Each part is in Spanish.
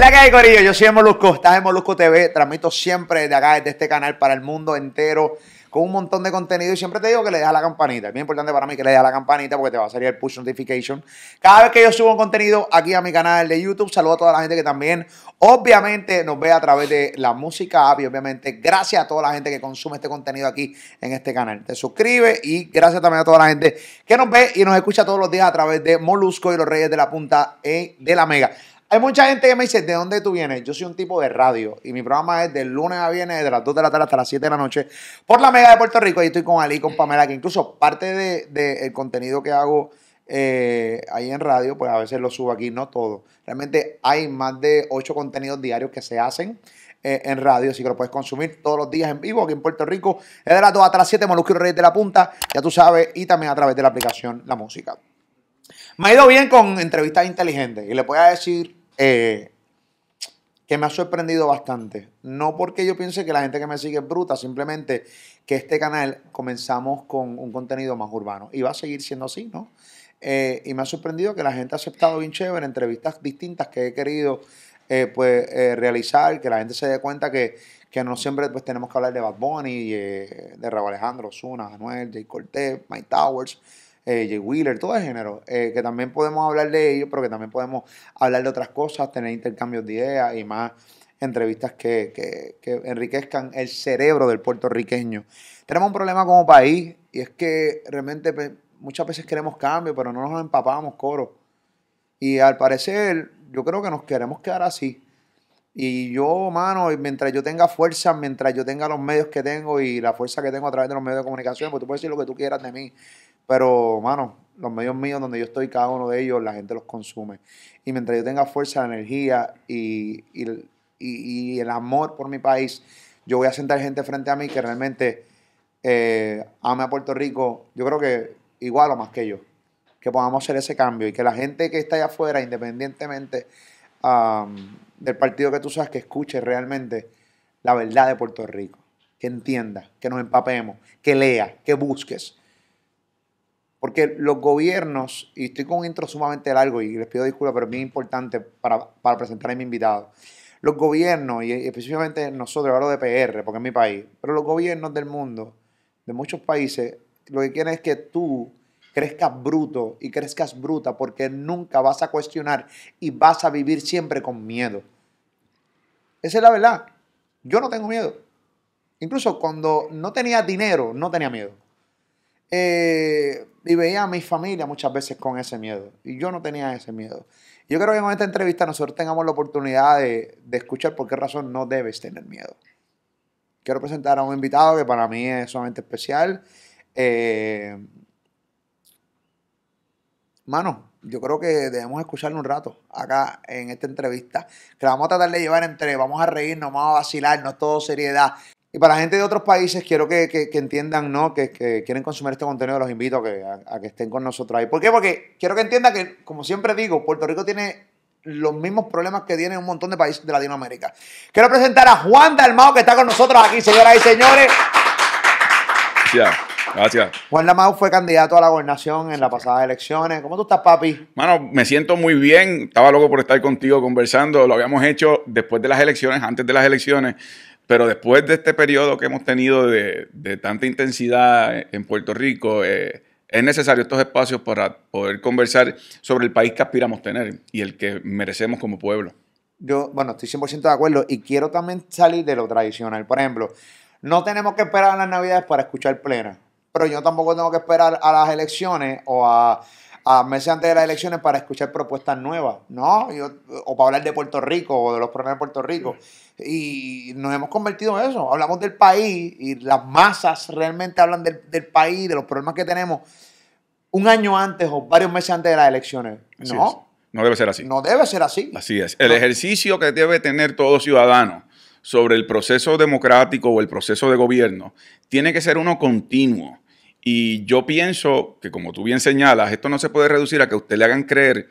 Hola la Corillo? Yo soy Molusco, estás en Molusco TV, transmito siempre de acá, desde este canal, para el mundo entero, con un montón de contenido y siempre te digo que le dejas la campanita. Es bien importante para mí que le dejas la campanita porque te va a salir el push notification. Cada vez que yo subo un contenido aquí a mi canal de YouTube, saludo a toda la gente que también, obviamente, nos ve a través de la música obviamente gracias a toda la gente que consume este contenido aquí en este canal. Te suscribe y gracias también a toda la gente que nos ve y nos escucha todos los días a través de Molusco y los Reyes de la Punta eh, de la Mega. Hay mucha gente que me dice, ¿de dónde tú vienes? Yo soy un tipo de radio y mi programa es del lunes a viernes, de las 2 de la tarde hasta las 7 de la noche, por la Mega de Puerto Rico. Y estoy con Ali, con Pamela, que incluso parte del contenido que hago eh, ahí en radio, pues a veces lo subo aquí, no todo. Realmente hay más de 8 contenidos diarios que se hacen eh, en radio, así que lo puedes consumir todos los días en vivo aquí en Puerto Rico. Es de las 2 hasta las 7, Molusco Reyes de la Punta, ya tú sabes, y también a través de la aplicación La Música. Me ha ido bien con entrevistas inteligentes y le voy a decir eh, que me ha sorprendido bastante. No porque yo piense que la gente que me sigue es bruta, simplemente que este canal comenzamos con un contenido más urbano y va a seguir siendo así, ¿no? Eh, y me ha sorprendido que la gente ha aceptado bien chévere entrevistas distintas que he querido eh, pues, realizar, que la gente se dé cuenta que, no siempre pues, tenemos que hablar de Bad Bunny, de Raúl Alejandro, Osuna, Anuel, Jay Cortez, Mike Towers. Eh, Jay Wheeler, todo de género, eh, que también podemos hablar de ellos, pero que también podemos hablar de otras cosas, tener intercambios de ideas y más entrevistas que, enriquezcan el cerebro del puertorriqueño. Tenemos un problema como país y es que realmente pues, muchas veces queremos cambio, pero no nos empapamos coro. Y al parecer, yo creo que nos queremos quedar así. Y yo, mano, mientras yo tenga fuerza, mientras yo tenga los medios que tengo y la fuerza que tengo a través de los medios de comunicación, pues tú puedes decir lo que tú quieras de mí. Pero, mano, los medios míos donde yo estoy, cada uno de ellos, la gente los consume. Y mientras yo tenga fuerza, energía y, el amor por mi país, yo voy a sentar gente frente a mí que realmente eh, ame a Puerto Rico, yo creo que igual o más que yo. Que podamos hacer ese cambio y que la gente que está allá afuera, independientemente um, del partido que tú seas, que escuche realmente la verdad de Puerto Rico. Que entienda, que nos empapemos, que lea, que busques porque los gobiernos, y estoy con un intro sumamente largo y les pido disculpas, pero es importante para, para presentar a mi invitado. Los gobiernos, y específicamente nosotros, hablo de PR, porque es mi país, pero los gobiernos del mundo, de muchos países, lo que quieren es que tú crezcas bruto y crezcas bruta porque nunca vas a cuestionar y vas a vivir siempre con miedo. Esa es la verdad. Yo no tengo miedo. Incluso cuando no tenía dinero, no tenía miedo. Eh, y veía a mi familia muchas veces con ese miedo. Y yo no tenía ese miedo. Yo creo que en esta entrevista nosotros tengamos la oportunidad de, escuchar por qué razón no debes tener miedo. Quiero presentar a un invitado que para mí es sumamente especial. Eh, mano, yo creo que debemos escucharlo un rato acá en esta entrevista, que vamos a tratar de llevar entre vamos a reírnos, vamos a vacilarnos, todo seriedad, y para gente de otros países, quiero que, entiendan, ¿no? Que, quieren consumir este contenido, los invito a que, estén con nosotros ahí. ¿Por qué? Porque quiero que entiendan que, como siempre digo, Puerto Rico tiene los mismos problemas que tiene un montón de países de Latinoamérica. Quiero presentar a Juan Dalmao, que está con nosotros aquí, señoras y señores. Gracias. Juan Dalmao fue candidato a la gobernación en las pasadas elecciones. ¿Cómo tú estás, papi? Mano, me siento muy bien. Estaba loco por estar contigo conversando. Lo habíamos hecho después de las elecciones, antes de las elecciones. Pero después de este periodo que hemos tenido de, tanta intensidad en Puerto Rico, eh, es necesario estos espacios para poder conversar sobre el país que aspiramos tener y el que merecemos como pueblo. Yo, bueno, estoy 100% de acuerdo y quiero también salir de lo tradicional. Por ejemplo, no tenemos que esperar a las navidades para escuchar plena, pero yo tampoco tengo que esperar a las elecciones o a a meses antes de las elecciones para escuchar propuestas nuevas, ¿no? o para hablar de Puerto Rico o de los problemas de Puerto Rico. Y nos hemos convertido en eso. Hablamos del país y las masas realmente hablan del, país, de los problemas que tenemos un año antes o varios meses antes de las elecciones. no. No debe ser así. No debe ser así. Así es. El ejercicio que debe tener todo ciudadano sobre el proceso democrático o el proceso de gobierno tiene que ser uno continuo y yo pienso que, como tú bien señalas, esto no se puede reducir a que usted le hagan creer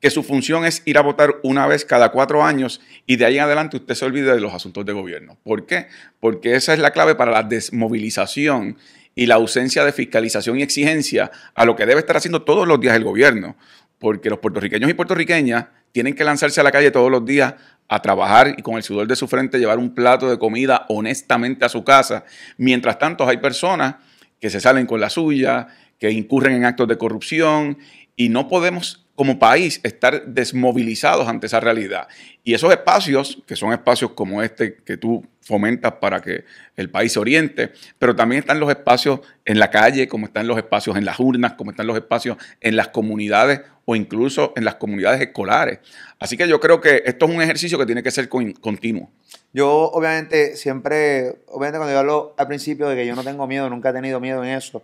que su función es ir a votar una vez cada cuatro años y de ahí en adelante usted se olvida de los asuntos de gobierno. ¿Por qué? Porque esa es la clave para la desmovilización y la ausencia de fiscalización y exigencia a lo que debe estar haciendo todos los días el gobierno. Porque los puertorriqueños y puertorriqueñas tienen que lanzarse a la calle todos los días a trabajar y con el sudor de su frente llevar un plato de comida honestamente a su casa. Mientras tanto, hay personas que se salen con la suya, que incurren en actos de corrupción y no podemos como país estar desmovilizados ante esa realidad. Y esos espacios, que son espacios como este que tú fomentas para que el país se oriente, pero también están los espacios en la calle, como están los espacios en las urnas, como están los espacios en las comunidades o incluso en las comunidades escolares. Así que yo creo que esto es un ejercicio que tiene que ser continuo. Yo obviamente siempre, obviamente cuando yo hablo al principio de que yo no tengo miedo, nunca he tenido miedo en eso,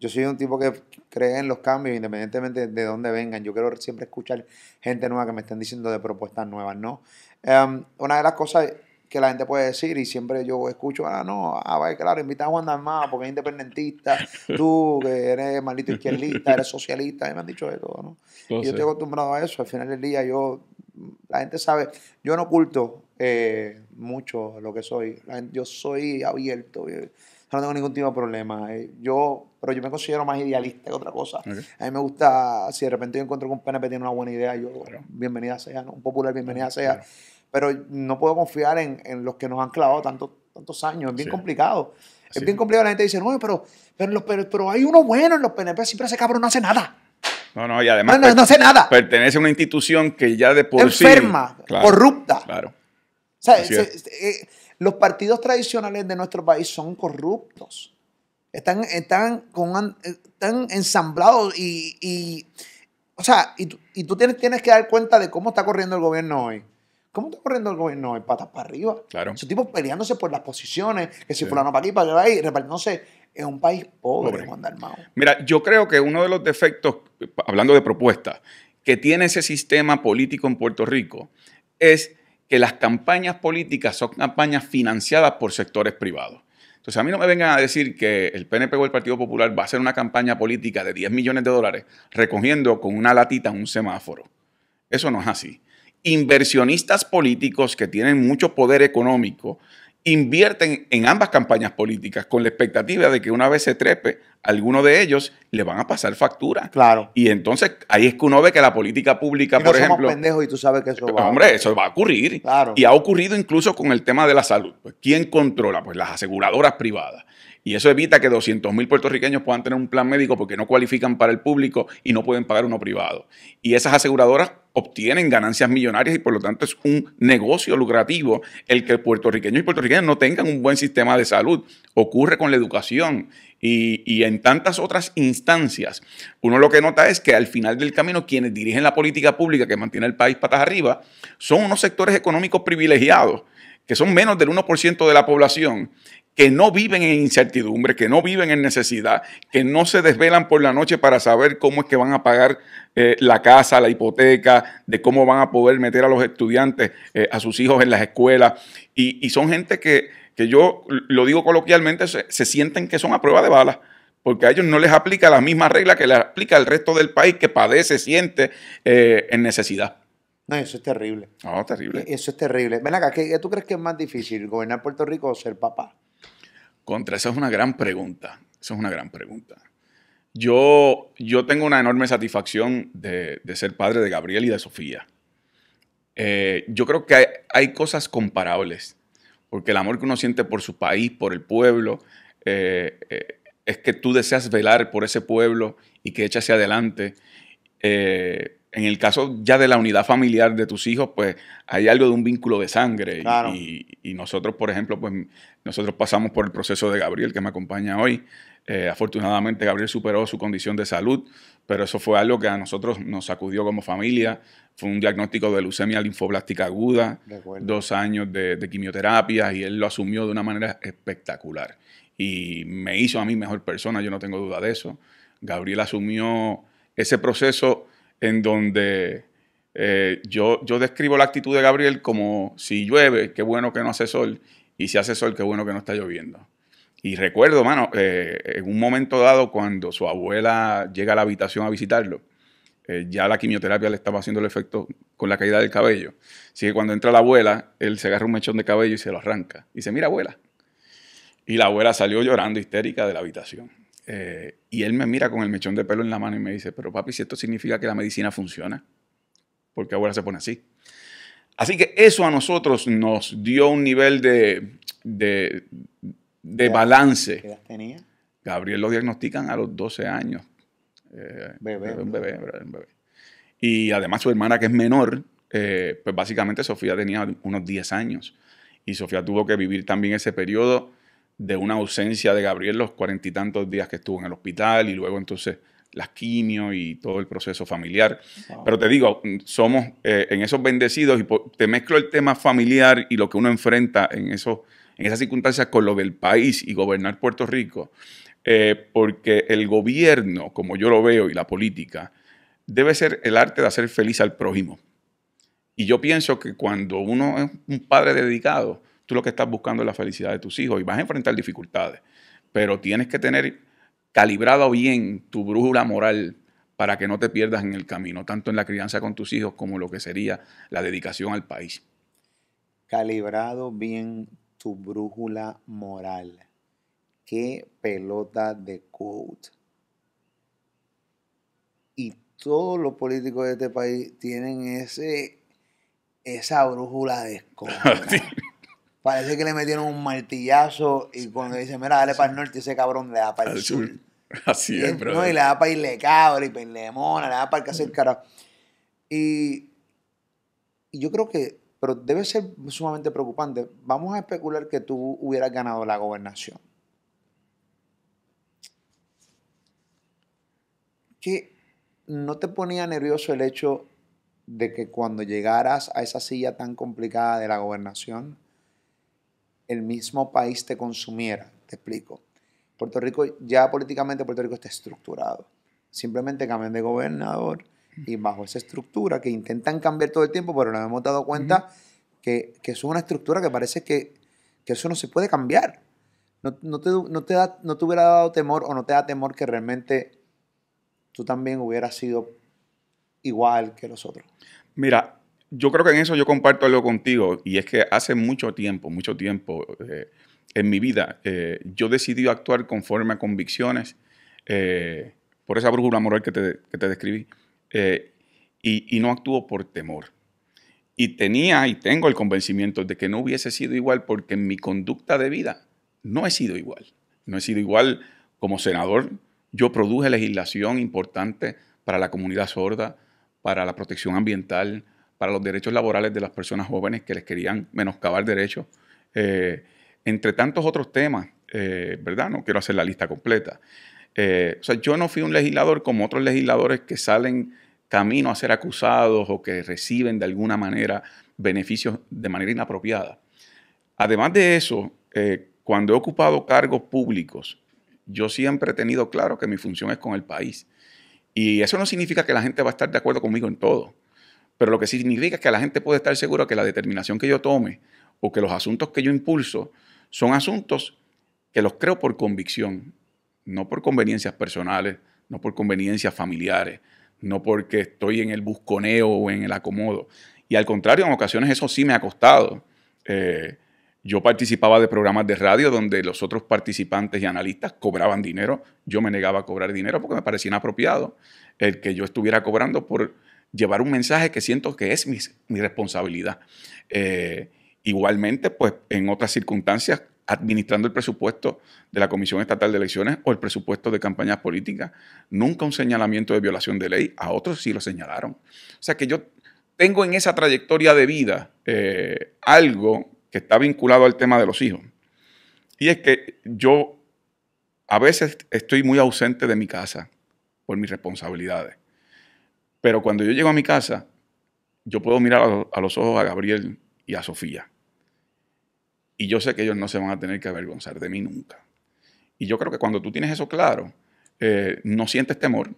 yo soy un tipo que cree en los cambios independientemente de dónde vengan. Yo quiero siempre escuchar gente nueva que me estén diciendo de propuestas nuevas, ¿no? Em, una de las cosas que la gente puede decir y siempre yo escucho, ah, no, ah, claro, invita a Juan Dalmado porque es independentista, tú que eres maldito izquierdista, eres socialista, y me han dicho de todo, ¿no? y yo estoy acostumbrado a eso, al final del día yo, la gente sabe, yo no oculto eh, mucho lo que soy, yo soy abierto, yo no tengo ningún tipo de problema, eh, yo pero yo me considero más idealista que otra cosa. A mí me gusta, si de repente yo encuentro que un PNP tiene una buena idea, yo, bueno, bienvenida sea, ¿no? un popular, bienvenida sea. Pero no puedo confiar en, en, los que nos han clavado tanto, tantos años, es bien complicado. Es bien complicado, la gente dice, no, pero, pero, pero, hay uno bueno en los PNP, siempre ese cabrón no hace nada. No, no, y además. No, hace nada. Pertenece a una institución que ya de por Enferma, corrupta. Claro. Eh, los partidos tradicionales de nuestro país son corruptos. Están, están, con, eh, ensamblados y, o sea, y, tú tienes, tienes, que dar cuenta de cómo está corriendo el gobierno hoy. ¿Cómo está corriendo el gobierno hoy? Patas para arriba. Claro. Esos tipos peleándose por las posiciones, que si fulano para aquí, para allá, y repartiéndose en un país pobre, Juan Mira, yo creo que uno de los defectos, hablando de propuestas, que tiene ese sistema político en Puerto Rico es que las campañas políticas son campañas financiadas por sectores privados. Entonces, a mí no me vengan a decir que el PNP o el Partido Popular va a hacer una campaña política de 10 millones de dólares recogiendo con una latita un semáforo. Eso no es así. Inversionistas políticos que tienen mucho poder económico invierten en ambas campañas políticas con la expectativa de que una vez se trepe, alguno de ellos le van a pasar factura. Claro. Y entonces ahí es que uno ve que la política pública, por ejemplo. Somos pendejos y tú sabes que eso va Hombre, eso va a ocurrir. Y ha ocurrido incluso con el tema de la salud. Pues, ¿Quién controla? Pues las aseguradoras privadas. Y eso evita que 200.000 puertorriqueños puedan tener un plan médico porque no cualifican para el público y no pueden pagar uno privado. Y esas aseguradoras obtienen ganancias millonarias y por lo tanto es un negocio lucrativo el que puertorriqueños y puertorriqueñas no tengan un buen sistema de salud. Ocurre con la educación y, en tantas otras instancias. Uno lo que nota es que al final del camino quienes dirigen la política pública que mantiene el país patas arriba son unos sectores económicos privilegiados que son menos del 1% de la población que no viven en incertidumbre, que no viven en necesidad, que no se desvelan por la noche para saber cómo es que van a pagar eh, la casa, la hipoteca, de cómo van a poder meter a los estudiantes, eh, a sus hijos en las escuelas. Y, son gente que, que, yo lo digo coloquialmente, se, sienten que son a prueba de balas, porque a ellos no les aplica la misma regla que le aplica al resto del país que padece, siente eh, en necesidad. No, eso es terrible. No, terrible. E-, eso es terrible. Ven acá, ¿qué, ¿tú crees que es más difícil, gobernar Puerto Rico o ser papá? Contra, esa es una gran pregunta. es una gran pregunta. Yo, yo tengo una enorme satisfacción de, ser padre de Gabriel y de Sofía. Eh, yo creo que hay, cosas comparables, porque el amor que uno siente por su país, por el pueblo, eh, eh, es que tú deseas velar por ese pueblo y que eche hacia adelante en el caso ya de la unidad familiar de tus hijos, pues hay algo de un vínculo de sangre. Y, nosotros, por ejemplo, pues nosotros pasamos por el proceso de Gabriel, que me acompaña hoy. Eh, afortunadamente, Gabriel superó su condición de salud, pero eso fue algo que a nosotros nos sacudió como familia. Fue un diagnóstico de leucemia linfoblástica aguda, dos años de quimioterapia, y él lo asumió de una manera espectacular. Y me hizo a mí mejor persona, yo no tengo duda de eso. Gabriel asumió ese proceso en donde eh, yo, yo describo la actitud de Gabriel como si llueve, qué bueno que no hace sol, y si hace sol, qué bueno que no está lloviendo. Y recuerdo, mano, eh, en un momento dado cuando su abuela llega a la habitación a visitarlo, eh, ya la quimioterapia le estaba haciendo el efecto con la caída del cabello. Así que cuando entra la abuela, él se agarra un mechón de cabello y se lo arranca. Y dice, mira abuela. Y la abuela salió llorando histérica de la habitación. Eh, y él me mira con el mechón de pelo en la mano y me dice, pero papi, si esto significa que la medicina funciona, porque ahora se pone así. Así que eso a nosotros nos dio un nivel de, balance. ¿Qué tenía? Gabriel lo diagnostican a los 12 años. Eh, bebé, un bebé, Y además su hermana, que es menor, eh, pues básicamente Sofía tenía unos 10 años. Y Sofía tuvo que vivir también ese periodo de una ausencia de Gabriel los cuarenta y tantos días que estuvo en el hospital y luego entonces las quimio y todo el proceso familiar. Pero te digo, somos eh, en esos bendecidos y te mezclo el tema familiar y lo que uno enfrenta en, esos, en esas circunstancias con lo del país y gobernar Puerto Rico, eh, porque el gobierno, como yo lo veo, y la política, debe ser el arte de hacer feliz al prójimo. Y yo pienso que cuando uno es un padre dedicado, tú lo que estás buscando es la felicidad de tus hijos y vas a enfrentar dificultades, pero tienes que tener calibrado bien tu brújula moral para que no te pierdas en el camino, tanto en la crianza con tus hijos como lo que sería la dedicación al país. Calibrado bien tu brújula moral. Qué pelota de coach Y todos los políticos de este país tienen ese, esa brújula de quote Parece que le metieron un martillazo y cuando dice mira, dale para el norte, ese cabrón le da para el sur. Así No, y le da para irle cabrón y para irle mona, le da para el hacer cara. Y, y yo creo que, pero debe ser sumamente preocupante. Vamos a especular que tú hubieras ganado la gobernación. Que no te ponía nervioso el hecho de que cuando llegaras a esa silla tan complicada de la gobernación, el mismo país te consumiera. Te explico. Puerto Rico, ya políticamente Puerto Rico está estructurado. Simplemente cambian de gobernador y bajo esa estructura que intentan cambiar todo el tiempo, pero nos hemos dado cuenta que, que, es una estructura que parece que, eso no se puede cambiar. No, te, no, no te hubiera dado temor o no te da temor que realmente tú también hubieras sido igual que los otros. Mira, yo creo que en eso yo comparto algo contigo y es que hace mucho tiempo, mucho tiempo eh, en mi vida, eh, yo decidí actuar conforme a convicciones eh, por esa brújula moral que te, que te describí y, y, no actúo por temor. Y tenía y tengo el convencimiento de que no hubiese sido igual porque en mi conducta de vida no he sido igual. No he sido igual como senador. Yo produje legislación importante para la comunidad sorda, para la protección ambiental, para los derechos laborales de las personas jóvenes que les querían menoscabar derechos, eh, entre tantos otros temas, eh, ¿verdad? No quiero hacer la lista completa. Eh, o sea, yo no fui un legislador como otros legisladores que salen camino a ser acusados o que reciben de alguna manera beneficios de manera inapropiada. Además de eso, cuando he ocupado cargos públicos, yo siempre he tenido claro que mi función es con el país. Y eso no significa que la gente va a estar de acuerdo conmigo en todo. Pero lo que significa es que la gente puede estar segura que la determinación que yo tome o que los asuntos que yo impulso son asuntos que los creo por convicción, no por conveniencias personales, no por conveniencias familiares, no porque estoy en el busconeo o en el acomodo. Y al contrario, en ocasiones eso sí me ha costado. Eh, yo participaba de programas de radio donde los otros participantes y analistas cobraban dinero. Yo me negaba a cobrar dinero porque me parecía inapropiado el que yo estuviera cobrando por llevar un mensaje que siento que es mi, responsabilidad. Eh, igualmente, pues en otras circunstancias, administrando el presupuesto de la Comisión Estatal de Elecciones o el presupuesto de campañas políticas, nunca un señalamiento de violación de ley, a otros sí lo señalaron. O sea que yo tengo en esa trayectoria de vida eh, algo que está vinculado al tema de los hijos. Y es que yo a veces estoy muy ausente de mi casa por mis responsabilidades. Pero cuando yo llego a mi casa, yo puedo mirar a los ojos a Gabriel y a Sofía. Y yo sé que ellos no se van a tener que avergonzar de mí nunca. Y yo creo que cuando tú tienes eso claro, eh, no sientes temor,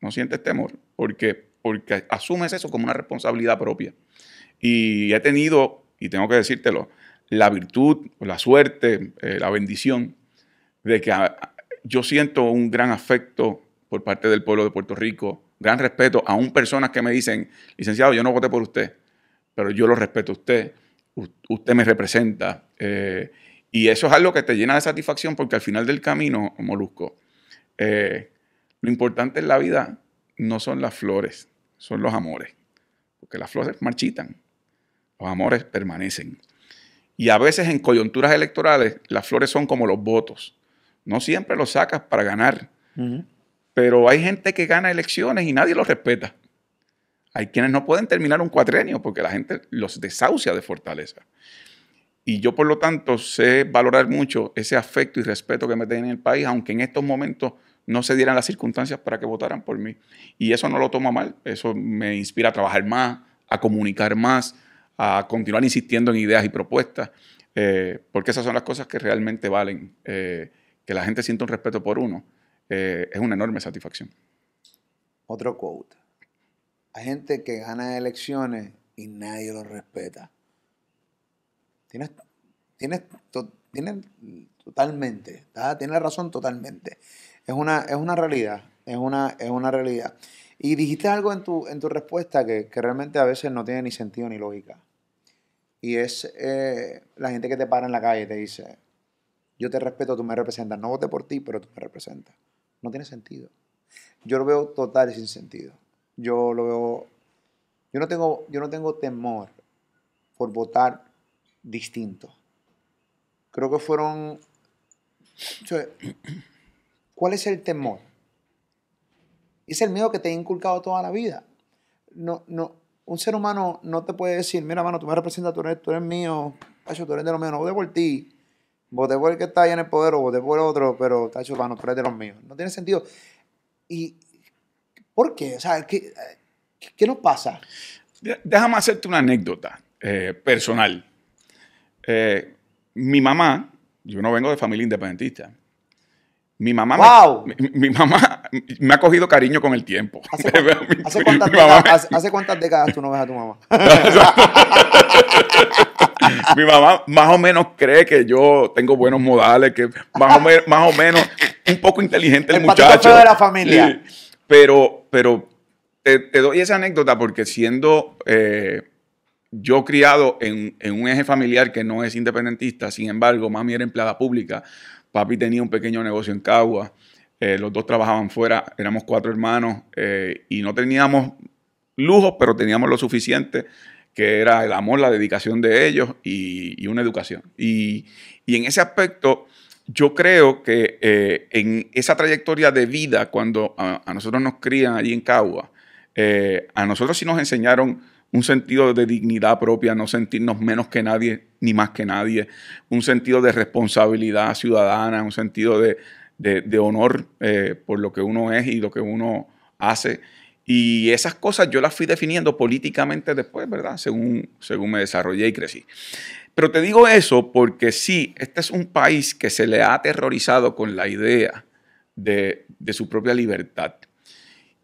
no sientes temor, porque, porque asumes eso como una responsabilidad propia. Y he tenido, y tengo que decírtelo, la virtud, la suerte, eh, la bendición de que ah, yo siento un gran afecto por parte del pueblo de Puerto Rico gran respeto, a un personas que me dicen, licenciado, yo no voté por usted, pero yo lo respeto a usted, usted me representa. Eh, y eso es algo que te llena de satisfacción porque al final del camino, Molusco, eh, lo importante en la vida no son las flores, son los amores. Porque las flores marchitan, los amores permanecen. Y a veces en coyunturas electorales las flores son como los votos. No siempre los sacas para ganar. Pero hay gente que gana elecciones y nadie los respeta. Hay quienes no pueden terminar un cuatrenio porque la gente los desahucia de fortaleza. Y yo, por lo tanto, sé valorar mucho ese afecto y respeto que me tienen en el país, aunque en estos momentos no se dieran las circunstancias para que votaran por mí. Y eso no lo toma mal, eso me inspira a trabajar más, a comunicar más, a continuar insistiendo en ideas y propuestas, eh, porque esas son las cosas que realmente valen, eh, que la gente sienta un respeto por uno. Eh, es una enorme satisfacción. Otro quote. Hay gente que gana elecciones y nadie lo respeta. Tienes, tienes, totalmente, ¿tá? tienes razón totalmente. Es una, es una realidad, es una, es una realidad. Y dijiste algo en tu, en tu respuesta que, que realmente a veces no tiene ni sentido ni lógica. Y es eh, la gente que te para en la calle y te dice, yo te respeto, tú me representas, no voté por ti, pero tú me representas. No tiene sentido. Yo lo veo total y sin sentido. Yo lo veo... Yo no tengo, yo no tengo temor por votar distinto. Creo que fueron... ¿Cuál es el temor? Es el miedo que te he inculcado toda la vida. No, no, un ser humano no te puede decir, mira, mano, tú me representas, tú eres, eres mío, tú eres de lo menos, voy por ti. Voté por el que está ahí en el poder o voté por otro, pero está chupando, tres de los míos. No tiene sentido. ¿Y por qué? O sea, ¿qué, qué nos pasa? Déjame hacerte una anécdota eh, personal. Eh, mi mamá, yo no vengo de familia independentista. Mi mamá, me, mi, mamá me ha cogido cariño con el tiempo. ¿Hace, cuántas, décadas, ¿hace cuántas décadas tú no ves a tu mamá? mi mamá más o menos cree que yo tengo buenos modales, que más o, menos un poco inteligente el, el muchacho. de la familia. Pero, pero te, doy esa anécdota porque siendo eh, yo criado en, un eje familiar que no es independentista, sin embargo, mami era empleada pública, papi tenía un pequeño negocio en Cagua. Eh, los dos trabajaban fuera, éramos cuatro hermanos eh, y no teníamos lujos, pero teníamos lo suficiente que era el amor, la dedicación de ellos y, una educación. Y, en ese aspecto, yo creo que eh, en esa trayectoria de vida, cuando a, nosotros nos crían allí en Cagua, eh, a nosotros sí nos enseñaron un sentido de dignidad propia, no sentirnos menos que nadie, ni más que nadie, un sentido de responsabilidad ciudadana, un sentido de, honor eh, por lo que uno es y lo que uno hace. Y esas cosas yo las fui definiendo políticamente después, ¿verdad? Según, según me desarrollé y crecí. Pero te digo eso porque sí, este es un país que se le ha aterrorizado con la idea de, de su propia libertad.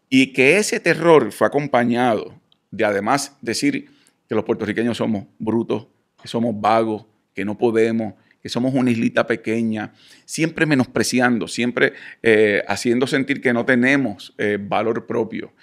Y que ese terror fue acompañado de además decir que los puertorriqueños somos brutos, que somos vagos, que no podemos, que somos una islita pequeña, siempre menospreciando, siempre eh, haciendo sentir que no tenemos eh, valor propio.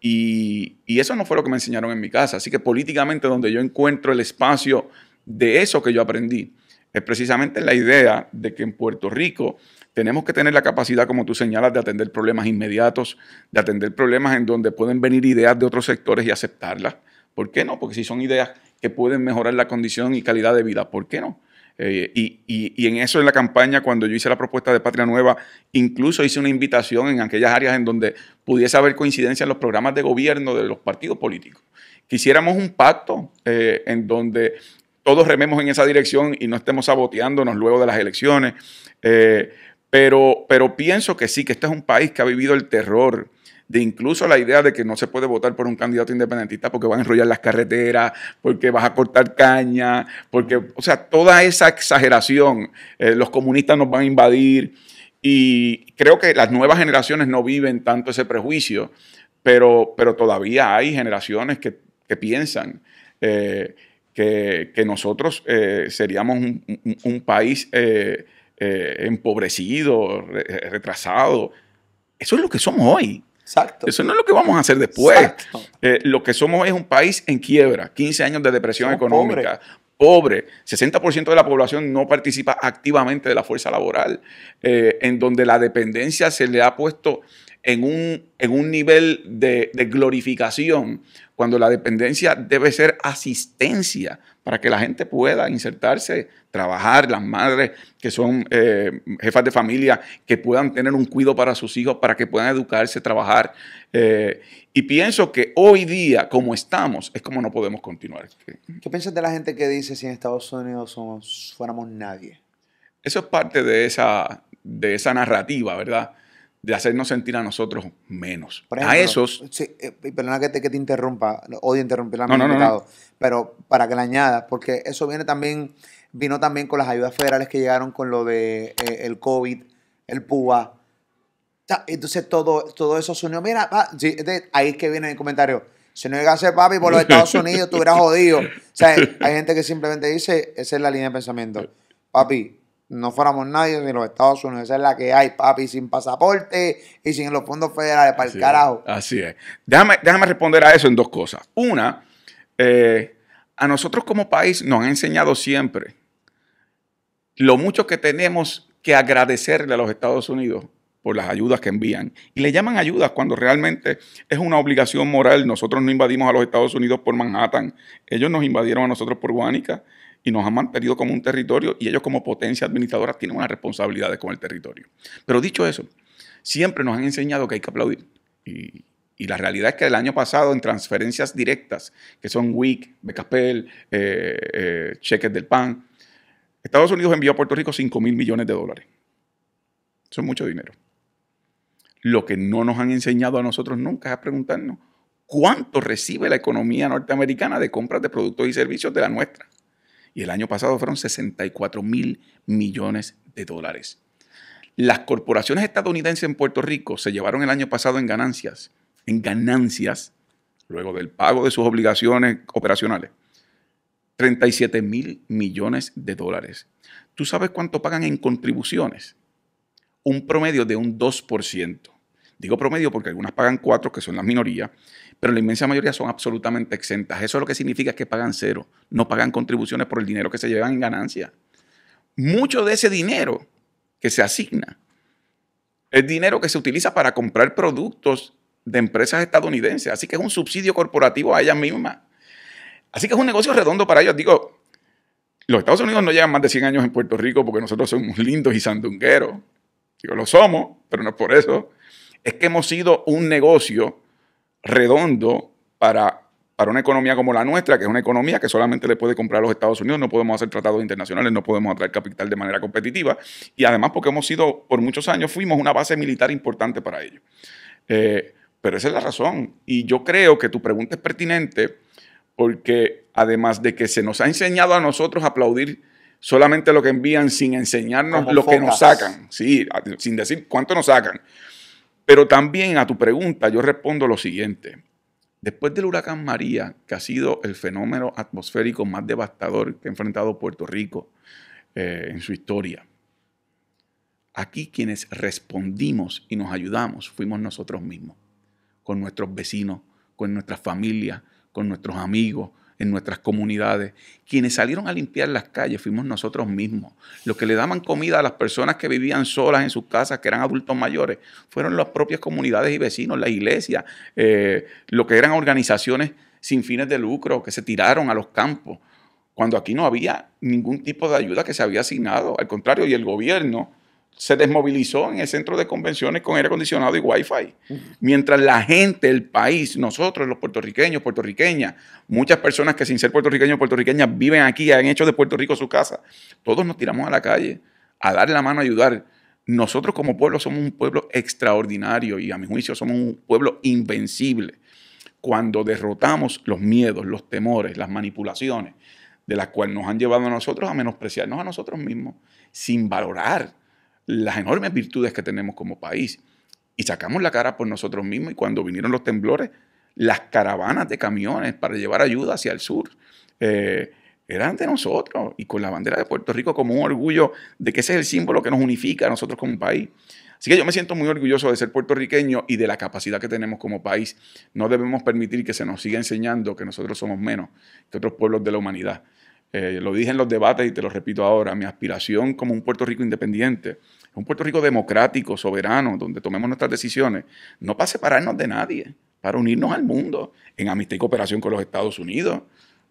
Y, y, eso no fue lo que me enseñaron en mi casa. Así que políticamente donde yo encuentro el espacio de eso que yo aprendí es precisamente la idea de que en Puerto Rico tenemos que tener la capacidad, como tú señalas, de atender problemas inmediatos, de atender problemas en donde pueden venir ideas de otros sectores y aceptarlas. ¿Por qué no? Porque si son ideas que pueden mejorar la condición y calidad de vida, ¿por qué no? Eh, y, en eso en la campaña, cuando yo hice la propuesta de Patria Nueva, incluso hice una invitación en aquellas áreas en donde pudiese haber coincidencia en los programas de gobierno de los partidos políticos. Quisiéramos un pacto eh, en donde todos rememos en esa dirección y no estemos saboteándonos luego de las elecciones. Eh, pero, pero pienso que sí, que este es un país que ha vivido el terror de incluso la idea de que no se puede votar por un candidato independentista porque van a enrollar las carreteras, porque vas a cortar caña, porque, o sea, toda esa exageración, eh, los comunistas nos van a invadir y creo que las nuevas generaciones no viven tanto ese prejuicio, pero, pero todavía hay generaciones que, piensan. Eh, que, nosotros eh, seríamos un, país empobrecido, retrasado. Eso es lo que somos hoy. Exacto. Eso no es lo que vamos a hacer después. Eh, lo que somos es un país en quiebra, 15 años de depresión económica, pobre. 60% de la población no participa activamente de la fuerza laboral, eh, en donde la dependencia se le ha puesto en un, en un nivel de, de glorificación, cuando la dependencia debe ser asistencia para que la gente pueda insertarse, trabajar, las madres que son eh, jefas de familia, que puedan tener un cuidado para sus hijos, para que puedan educarse, trabajar. Eh, y pienso que hoy día, como estamos, es como no podemos continuar. ¿Qué piensas de la gente que dice si en Estados Unidos somos, fuéramos nadie? Eso es parte de esa, de esa narrativa, ¿verdad? de hacernos sentir a nosotros menos. Ejemplo, a esos. Sí, eh, perdona que te, interrumpa, odio interrumpir la no, no, pero para que la añada, porque eso viene también, vino también con las ayudas federales que llegaron con lo de eh, el COVID, el PUA. Entonces todo, todo eso se unió. Mira, ahí es que viene el comentario. Si no llegase papi por los Estados Unidos, tú hubieras jodido. O sea, hay gente que simplemente dice, esa es la línea de pensamiento. Papi, no fuéramos nadie ni los Estados Unidos. Esa es la que hay, papi, sin pasaporte y sin los fondos federales, para así el carajo. así es. Déjame, responder a eso en dos cosas. Una, eh, a nosotros como país nos han enseñado siempre lo mucho que tenemos que agradecerle a los Estados Unidos por las ayudas que envían. Y le llaman ayudas cuando realmente es una obligación moral. Nosotros no invadimos a los Estados Unidos por Manhattan. Ellos nos invadieron a nosotros por Guánica y nos han mantenido como un territorio y ellos como potencia administradora tienen unas responsabilidades con el territorio. Pero dicho eso, siempre nos han enseñado que hay que aplaudir. Y, la realidad es que el año pasado en transferencias directas, que son WIC, Becapel, eh, eh, cheques del PAN, Estados Unidos envió a Puerto Rico 5 mil millones de dólares. Eso es mucho dinero. Lo que no nos han enseñado a nosotros nunca es a preguntarnos cuánto recibe la economía norteamericana de compras de productos y servicios de la nuestra y el año pasado fueron 64 mil millones de dólares. Las corporaciones estadounidenses en Puerto Rico se llevaron el año pasado en ganancias, en ganancias, luego del pago de sus obligaciones operacionales, 37 mil millones de dólares. ¿Tú sabes cuánto pagan en contribuciones? Un promedio de un 2%. Digo promedio porque algunas pagan cuatro, que son las minorías, pero la inmensa mayoría son absolutamente exentas. Eso lo que significa que pagan cero, no pagan contribuciones por el dinero que se llevan en ganancia. Mucho de ese dinero que se asigna es dinero que se utiliza para comprar productos de empresas estadounidenses, así que es un subsidio corporativo a ellas mismas. Así que es un negocio redondo para ellos. Digo, los Estados Unidos no llevan más de 100 años en Puerto Rico porque nosotros somos lindos y sandungueros. Digo, lo somos, pero no es por eso es que hemos sido un negocio redondo para, para una economía como la nuestra, que es una economía que solamente le puede comprar a los Estados Unidos, no podemos hacer tratados internacionales, no podemos atraer capital de manera competitiva, y además porque hemos sido, por muchos años, fuimos una base militar importante para ello. Eh, pero esa es la razón, y yo creo que tu pregunta es pertinente porque además de que se nos ha enseñado a nosotros a aplaudir solamente lo que envían sin enseñarnos lo que nos sacan, sí, sin decir cuánto nos sacan. Pero también a tu pregunta yo respondo lo siguiente. Después del huracán María, que ha sido el fenómeno atmosférico más devastador que ha enfrentado Puerto Rico eh, en su historia, aquí quienes respondimos y nos ayudamos fuimos nosotros mismos, con nuestros vecinos, con nuestras familias, con nuestros amigos, en nuestras comunidades. Quienes salieron a limpiar las calles fuimos nosotros mismos. Los que le daban comida a las personas que vivían solas en sus casas, que eran adultos mayores, fueron las propias comunidades y vecinos, la iglesia, eh, lo que eran organizaciones sin fines de lucro, que se tiraron a los campos, cuando aquí no había ningún tipo de ayuda que se había asignado. Al contrario, y el gobierno se desmovilizó en el centro de convenciones con aire acondicionado y wifi. Mientras la gente, el país, nosotros los puertorriqueños, puertorriqueñas, muchas personas que sin ser puertorriqueños o puertorriqueñas viven aquí, han hecho de Puerto Rico su casa, todos nos tiramos a la calle a dar la mano, a ayudar. Nosotros como pueblo somos un pueblo extraordinario y a mi juicio somos un pueblo invencible. Cuando derrotamos los miedos, los temores, las manipulaciones de las cuales nos han llevado a nosotros a menospreciarnos a nosotros mismos, sin valorar las enormes virtudes que tenemos como país y sacamos la cara por nosotros mismos y cuando vinieron los temblores, las caravanas de camiones para llevar ayuda hacia el sur eh, eran de nosotros y con la bandera de Puerto Rico como un orgullo de que ese es el símbolo que nos unifica a nosotros como país. Así que yo me siento muy orgulloso de ser puertorriqueño y de la capacidad que tenemos como país. No debemos permitir que se nos siga enseñando que nosotros somos menos que otros pueblos de la humanidad. Eh, lo dije en los debates y te lo repito ahora, mi aspiración como un Puerto Rico independiente un Puerto Rico democrático, soberano, donde tomemos nuestras decisiones, no para separarnos de nadie, para unirnos al mundo en amistad y cooperación con los Estados Unidos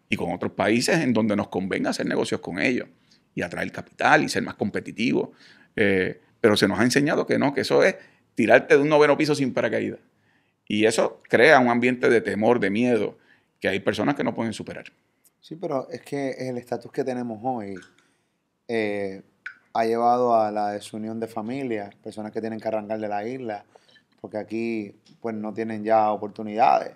y con otros países en donde nos convenga hacer negocios con ellos y atraer capital y ser más competitivos. Eh, pero se nos ha enseñado que no, que eso es tirarte de un noveno piso sin paracaídas. Y eso crea un ambiente de temor, de miedo, que hay personas que no pueden superar. Sí, pero es que el estatus que tenemos hoy... Eh, ha llevado a la desunión de familias, personas que tienen que arrancar de la isla, porque aquí pues no tienen ya oportunidades.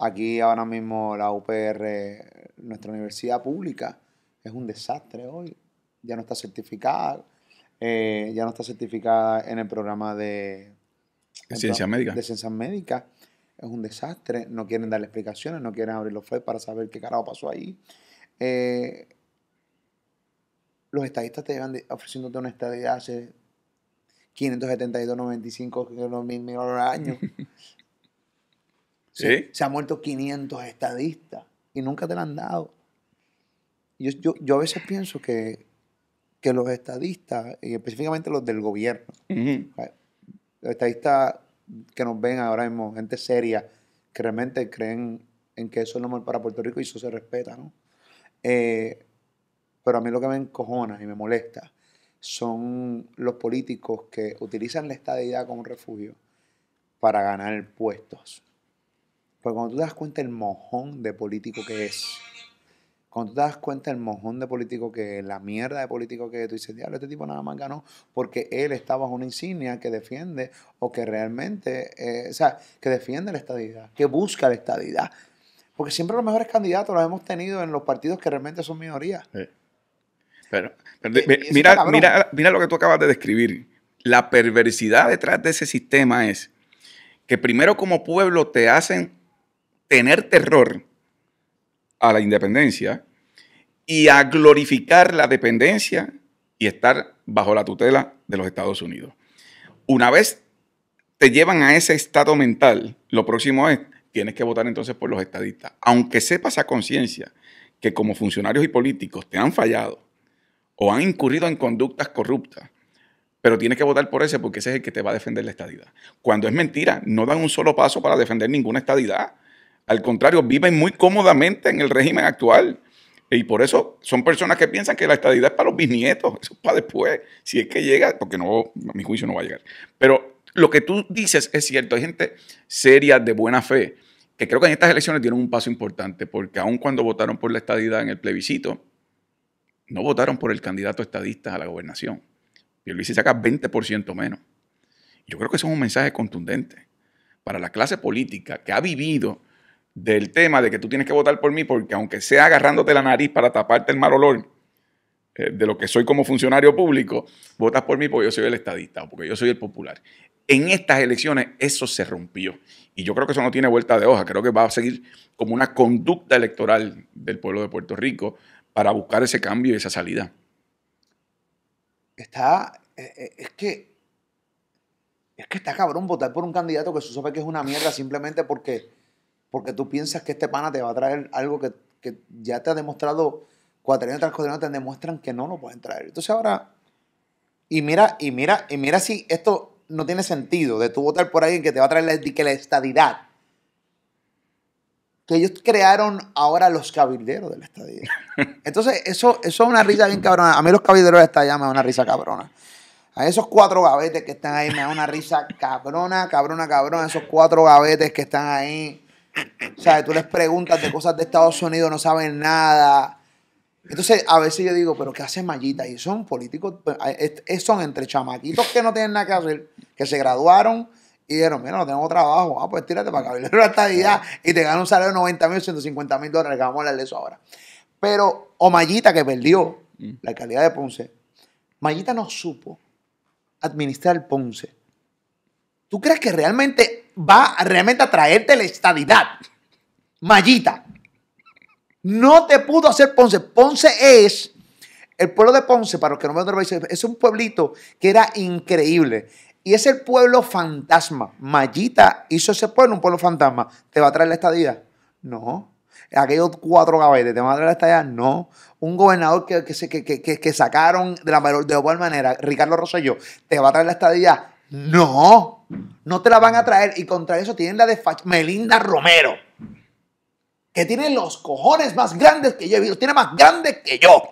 Aquí ahora mismo la UPR, nuestra universidad pública, es un desastre hoy. Ya no está certificada, eh, ya no está certificada en el programa de ciencias médicas. De ciencias médicas. Es un desastre, no quieren dar explicaciones, no quieren abrir los FED para saber qué carajo pasó ahí. Eh, los estadistas te llevan ofreciéndote una estadía hace 572, 95 mil años. ¿Sí? Se, se han muerto 500 estadistas y nunca te la han dado. Yo, a veces pienso que, los estadistas, y específicamente los del gobierno, los estadistas que nos ven ahora mismo, gente seria, que realmente creen en que eso es normal para Puerto Rico y eso se respeta, ¿no? Eh, pero a mí lo que me encojona y me molesta son los políticos que utilizan la estadidad como refugio para ganar puestos. Porque cuando tú te das cuenta el mojón de político que es, cuando tú te das cuenta el mojón de político que es, la mierda de político que es, tú dices, diablo, este tipo nada más ganó porque él está bajo una insignia que defiende o que realmente, eh, o sea, que defiende la estadidad, que busca la estadidad. Porque siempre los mejores candidatos los hemos tenido en los partidos que realmente son minorías. Pero, mira, mira lo que tú acabas de describir. La perversidad detrás de ese sistema es que primero como pueblo te hacen tener terror a la independencia y a glorificar la dependencia y estar bajo la tutela de los Estados Unidos. Una vez te llevan a ese estado mental, lo próximo es, tienes que votar entonces por los estadistas. Aunque sepas a conciencia que como funcionarios y políticos te han fallado, o han incurrido en conductas corruptas, pero tienes que votar por ese porque ese es el que te va a defender la estadidad. Cuando es mentira, no dan un solo paso para defender ninguna estadidad. Al contrario, viven muy cómodamente en el régimen actual. Y por eso son personas que piensan que la estadidad es para los bisnietos, eso es para después, si es que llega, porque no, a mi juicio no va a llegar. Pero lo que tú dices es cierto, hay gente seria, de buena fe, que creo que en estas elecciones dieron un paso importante, porque aun cuando votaron por la estadidad en el plebiscito, no votaron por el candidato estadista a la gobernación. Y se saca 20% menos. Yo creo que eso es un mensaje contundente para la clase política que ha vivido del tema de que tú tienes que votar por mí porque aunque sea agarrándote la nariz para taparte el mal olor eh, de lo que soy como funcionario público, votas por mí porque yo soy el estadista o porque yo soy el popular. En estas elecciones eso se rompió y yo creo que eso no tiene vuelta de hoja, creo que va a seguir como una conducta electoral del pueblo de Puerto Rico para buscar ese cambio y esa salida. Está, eh, eh, es que, es que está cabrón votar por un candidato que se sabe que es una mierda simplemente porque, porque tú piensas que este pana te va a traer algo que, ya te ha demostrado, años tras te demuestran que no lo pueden traer. Entonces ahora, y mira, y mira, y mira si esto no tiene sentido de tú votar por alguien que te va a traer la, la estadidad que ellos crearon ahora los cabilderos del la Entonces, eso, es una risa bien cabrona. A mí los cabilderos de esta me da una risa cabrona. A esos cuatro gavetes que están ahí me da una risa cabrona, cabrona, cabrona. Esos cuatro gavetes que están ahí. O sea, tú les preguntas de cosas de Estados Unidos, no saben nada. Entonces, a veces yo digo, ¿pero qué hacen Mallita? Y son políticos, pues, son entre chamaquitos que no tienen nada que hacer, que se graduaron, y dijeron, mira, no tenemos trabajo, ah, pues tírate para Cabildero esta estadidad y te ganan un salario de 90 mil, 150 mil dólares, vamos a hablar eso ahora. Pero o Omayita, que perdió mm. la calidad de Ponce, Mayita no supo administrar Ponce. ¿Tú crees que realmente va realmente a traerte la estadidad? Mayita. No te pudo hacer Ponce. Ponce es, el pueblo de Ponce, para los que no me lo es un pueblito que era increíble. Y es el pueblo fantasma. Mallita hizo ese pueblo un pueblo fantasma. ¿Te va a traer la estadía? No. Aquellos cuatro gavetes, ¿te va a traer la estadía? No. Un gobernador que, que, que, que sacaron de la, de igual manera, Ricardo Roselló. ¿te va a traer la estadía? No. No te la van a traer. Y contra eso tienen la de Melinda Romero. Que tiene los cojones más grandes que yo he visto. Tiene más grandes que yo.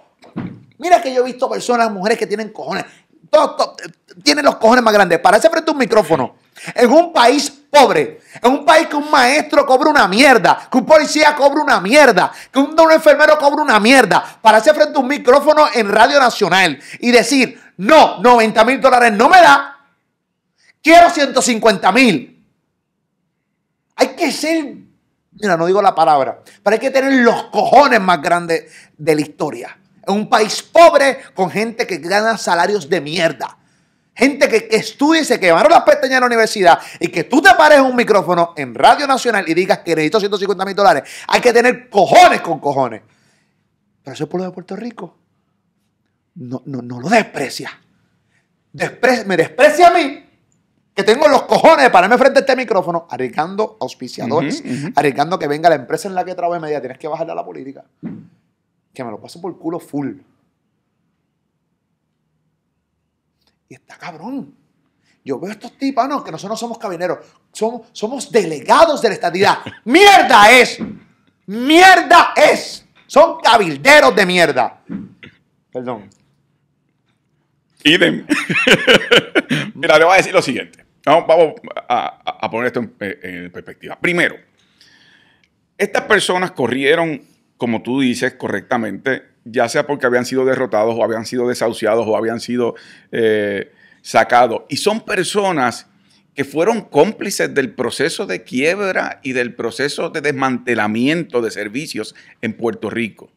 Mira que yo he visto personas, mujeres que tienen cojones. Todo, tiene los cojones más grandes? para hacer frente a un micrófono. En un país pobre, en un país que un maestro cobra una mierda, que un policía cobra una mierda, que un, un enfermero cobra una mierda, para hacer frente a un micrófono en Radio Nacional y decir, no, 90 mil dólares no me da, quiero 150 mil. Hay que ser, mira, no digo la palabra, pero hay que tener los cojones más grandes de la historia. En un país pobre con gente que gana salarios de mierda gente que, que estudia y se quemaron las pestañas en la universidad y que tú te pares un micrófono en Radio Nacional y digas que necesito 150 mil dólares. Hay que tener cojones con cojones. Pero ese pueblo de Puerto Rico no, no, lo desprecia. me desprecia a mí que tengo los cojones de pararme frente a este micrófono, arriesgando auspiciadores, arriesgando que venga la empresa en la que trabajo media, tienes que bajarle a la política. Que me lo pasen por culo full. Y está cabrón. Yo veo estos tipos, ah, que nosotros no somos cabineros, somos, somos delegados de la estadidad. ¡Mierda es! ¡Mierda es! Son cabilderos de mierda. Perdón. Idem. Mira, le voy a decir lo siguiente. Vamos, a, poner esto en, en perspectiva. Primero, estas personas corrieron, como tú dices correctamente, ya sea porque habían sido derrotados o habían sido desahuciados o habían sido eh, sacados. Y son personas que fueron cómplices del proceso de quiebra y del proceso de desmantelamiento de servicios en Puerto Rico.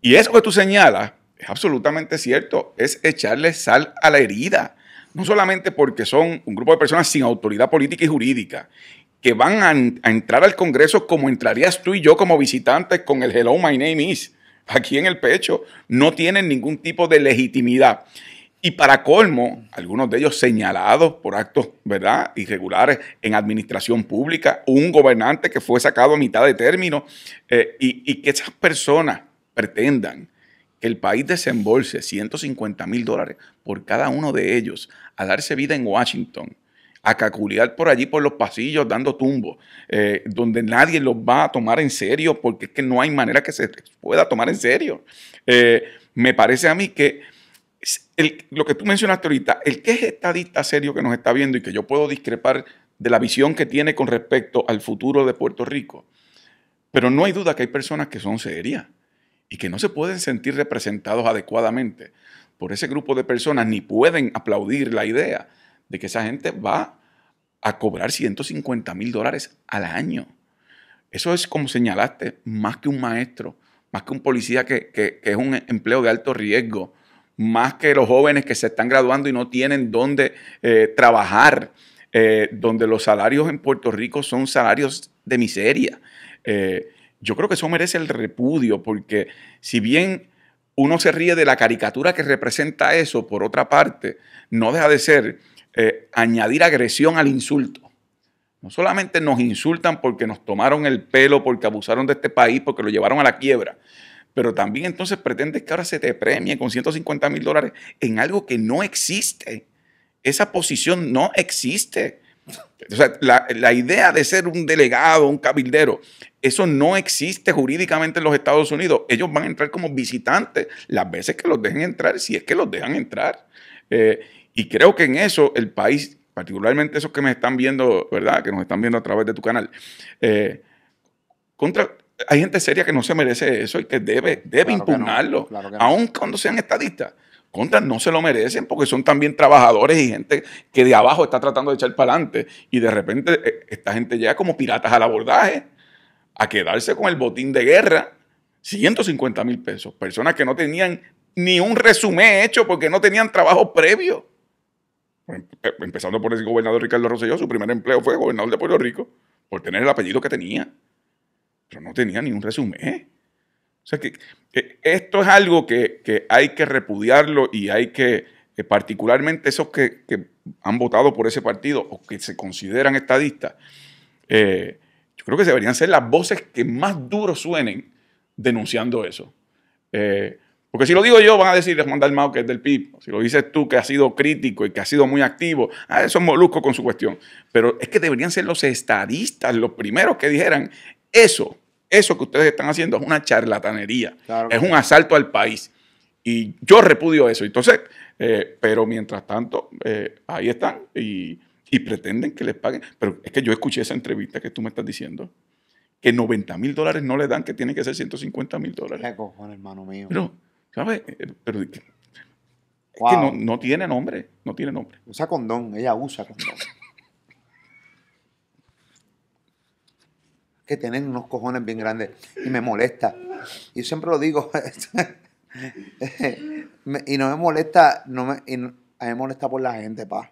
Y eso que tú señalas es absolutamente cierto, es echarle sal a la herida, no solamente porque son un grupo de personas sin autoridad política y jurídica, que van a, a entrar al Congreso como entrarías tú y yo como visitantes con el Hello, my name is aquí en el pecho, no tienen ningún tipo de legitimidad. Y para colmo, algunos de ellos señalados por actos, ¿verdad?, irregulares en administración pública, un gobernante que fue sacado a mitad de término, eh, y, y, que esas personas pretendan que el país desembolse 150 mil dólares por cada uno de ellos a darse vida en Washington a caculear por allí, por los pasillos, dando tumbos, eh, donde nadie los va a tomar en serio, porque es que no hay manera que se pueda tomar en serio. Eh, me parece a mí que lo que tú mencionaste ahorita, el que es estadista serio que nos está viendo y que yo puedo discrepar de la visión que tiene con respecto al futuro de Puerto Rico, pero no hay duda que hay personas que son serias y que no se pueden sentir representados adecuadamente por ese grupo de personas ni pueden aplaudir la idea de que esa gente va a cobrar 150 mil dólares al año. Eso es, como señalaste, más que un maestro, más que un policía que, es un empleo de alto riesgo, más que los jóvenes que se están graduando y no tienen dónde eh, trabajar, eh, donde los salarios en Puerto Rico son salarios de miseria. Eh, yo creo que eso merece el repudio, porque si bien uno se ríe de la caricatura que representa eso, por otra parte, no deja de ser eh, añadir agresión al insulto. No solamente nos insultan porque nos tomaron el pelo, porque abusaron de este país, porque lo llevaron a la quiebra, pero también entonces pretendes que ahora se te premie con 150 mil dólares en algo que no existe. Esa posición no existe. la, idea de ser un delegado, un cabildero, eso no existe jurídicamente en los Estados Unidos. Ellos van a entrar como visitantes las veces que los dejen entrar, si es que los dejan entrar. Eh, y creo que en eso el país, particularmente esos que me están viendo, ¿verdad? Que nos están viendo a través de tu canal, eh, contra, hay gente seria que no se merece eso y que debe, debe impugnarlo, aun cuando sean estadistas. Contra, no se lo merecen porque son también trabajadores y gente que de abajo está tratando de echar para adelante. Y de repente eh, esta gente llega como piratas al abordaje a quedarse con el botín de guerra, 150 mil pesos. Personas que no tenían ni un resumen hecho porque no tenían trabajo previo empezando por el gobernador Ricardo Rosselló, su primer empleo fue gobernador de Puerto Rico, por tener el apellido que tenía. Pero no tenía ni un resumen. O sea que, eh, esto es algo que, que, hay que repudiarlo y hay que, eh, particularmente esos que, han votado por ese partido o que se consideran estadistas, eh, yo creo que deberían ser las voces que más duro suenen denunciando eso. Eh, porque si lo digo yo, van a decir Juan Dalmao que es del PIB. Si lo dices tú, que ha sido crítico y que ha sido muy activo, ah, eso es molusco con su cuestión. Pero es que deberían ser los estadistas los primeros que dijeran eso. Eso que ustedes están haciendo es una charlatanería, es un asalto al país. Y yo repudio eso. Entonces, eh, pero mientras tanto, eh, ahí están y, pretenden que les paguen. Pero es que yo escuché esa entrevista que tú me estás diciendo, que 90 mil dólares no le dan, que tiene que ser 150 mil dólares. hermano mío. Eh, no, tiene nombre, no tiene nombre. Usa condón, ella usa condón. que tienen unos cojones bien grandes y me molesta. Yo siempre lo digo. y no me molesta, no me, me molesta por la gente, pa.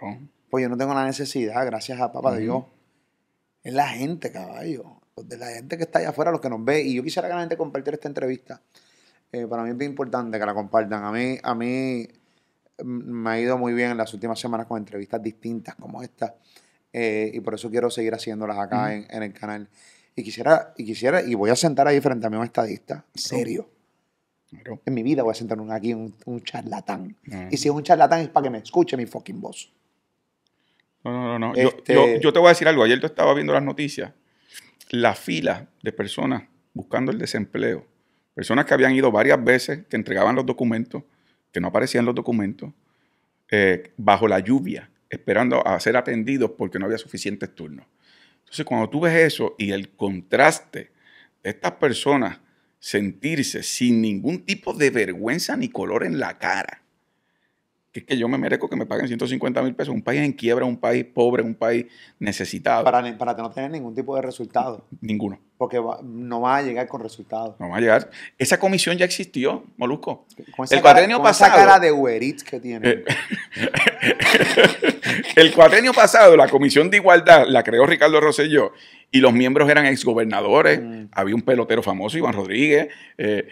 Oh. Pues yo no tengo la necesidad, gracias a papá de Dios. Es la gente, caballo. De la gente que está allá afuera, los que nos ve. Y yo quisiera que la gente compartiera esta entrevista. Eh, para mí es bien importante que la compartan. A mí, a mí mm, me ha ido muy bien en las últimas semanas con entrevistas distintas como esta. Eh, y por eso quiero seguir haciéndolas acá en, el canal. Y quisiera, y quisiera, y voy a sentar ahí frente a mí un estadista, serio. En mi vida voy a sentar aquí un, charlatán. Y si es un charlatán es para que me escuche mi fucking voz. No, no, no. Este yo, te voy a decir algo. Ayer tú estaba viendo las noticias. La fila de personas buscando el desempleo Personas que habían ido varias veces, que entregaban los documentos, que no aparecían los documentos, eh, bajo la lluvia, esperando a ser atendidos porque no había suficientes turnos. Entonces, cuando tú ves eso y el contraste de estas personas sentirse sin ningún tipo de vergüenza ni color en la cara, que es que yo me merezco que me paguen 150 mil pesos. Un país en quiebra, un país pobre, un país necesitado. Para, para no tener ningún tipo de resultado. Ninguno. Porque no va a llegar con resultados. No va a llegar. Esa comisión ya existió, Molusco. el cara, pasado. Esa de Uberitz que tiene. Eh, el cuatrenio pasado, la comisión de igualdad la creó Ricardo Rosselló y los miembros eran exgobernadores. Mm. Había un pelotero famoso, Iván Rodríguez. Eh,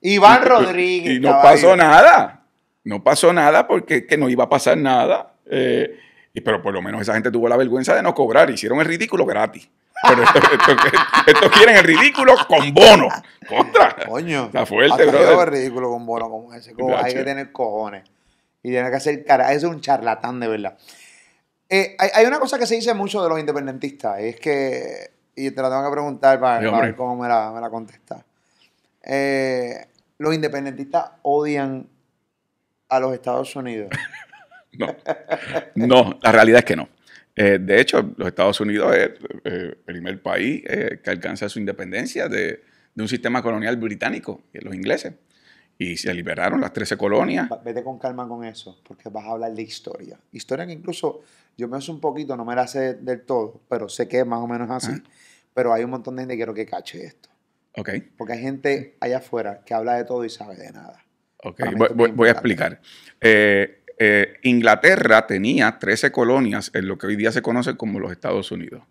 Iván Rodríguez. Y no pasó nada. No pasó nada porque que no iba a pasar nada. Eh, pero por lo menos esa gente tuvo la vergüenza de no cobrar. Hicieron el ridículo gratis. Pero estos, quieren el ridículo con bono. Contra. Coño. Está fuerte, el ridículo con bono hay que tener cojones. Y tiene que hacer cara. Ese es un charlatán de verdad. Eh, hay, una cosa que se dice mucho de los independentistas. Y es que. Y te la tengo que preguntar para, ver cómo me la, contestas. Eh, los independentistas odian a los Estados Unidos. no, no, la realidad es que no. Eh, de hecho, los Estados Unidos es eh, el primer país eh, que alcanza su independencia de, un sistema colonial británico, los ingleses. Y se liberaron las 13 colonias. Vete con calma con eso, porque vas a hablar de historia. Historia que incluso yo me hace un poquito, no me la sé del todo, pero sé que es más o menos así. Pero hay un montón de gente que quiero que cache esto. Porque hay gente allá afuera que habla de todo y sabe de nada. Ok, voy, a explicar. Eh, eh, Inglaterra tenía 13 colonias en lo que hoy día se conoce como los Estados Unidos.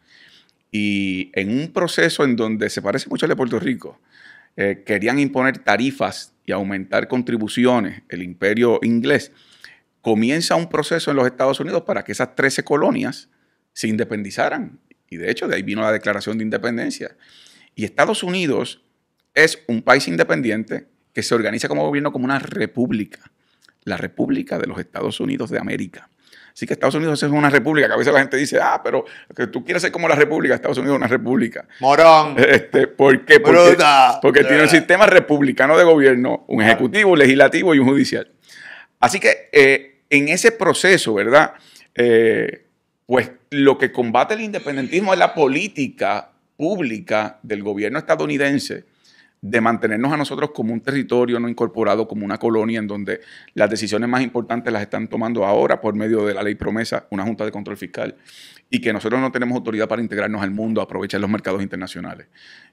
Y en un proceso en donde se parece mucho al de Puerto Rico, eh, querían imponer tarifas y aumentar contribuciones, el imperio inglés, comienza un proceso en los Estados Unidos para que esas 13 colonias se independizaran. Y de hecho, de ahí vino la declaración de independencia. Y Estados Unidos es un país independiente que se organiza como gobierno como una república, la República de los Estados Unidos de América. Así que Estados Unidos es una república, que a veces la gente dice, ah, pero que tú quieres ser como la república, Estados Unidos es una república. Morón. Este, ¿Por qué? Porque, porque tiene un sistema republicano de gobierno, un ejecutivo, un legislativo y un judicial. Así que eh, en ese proceso, ¿verdad? Eh, pues lo que combate el independentismo es la política pública del gobierno estadounidense de mantenernos a nosotros como un territorio no incorporado, como una colonia en donde las decisiones más importantes las están tomando ahora por medio de la ley promesa, una junta de control fiscal, y que nosotros no tenemos autoridad para integrarnos al mundo, aprovechar los mercados internacionales.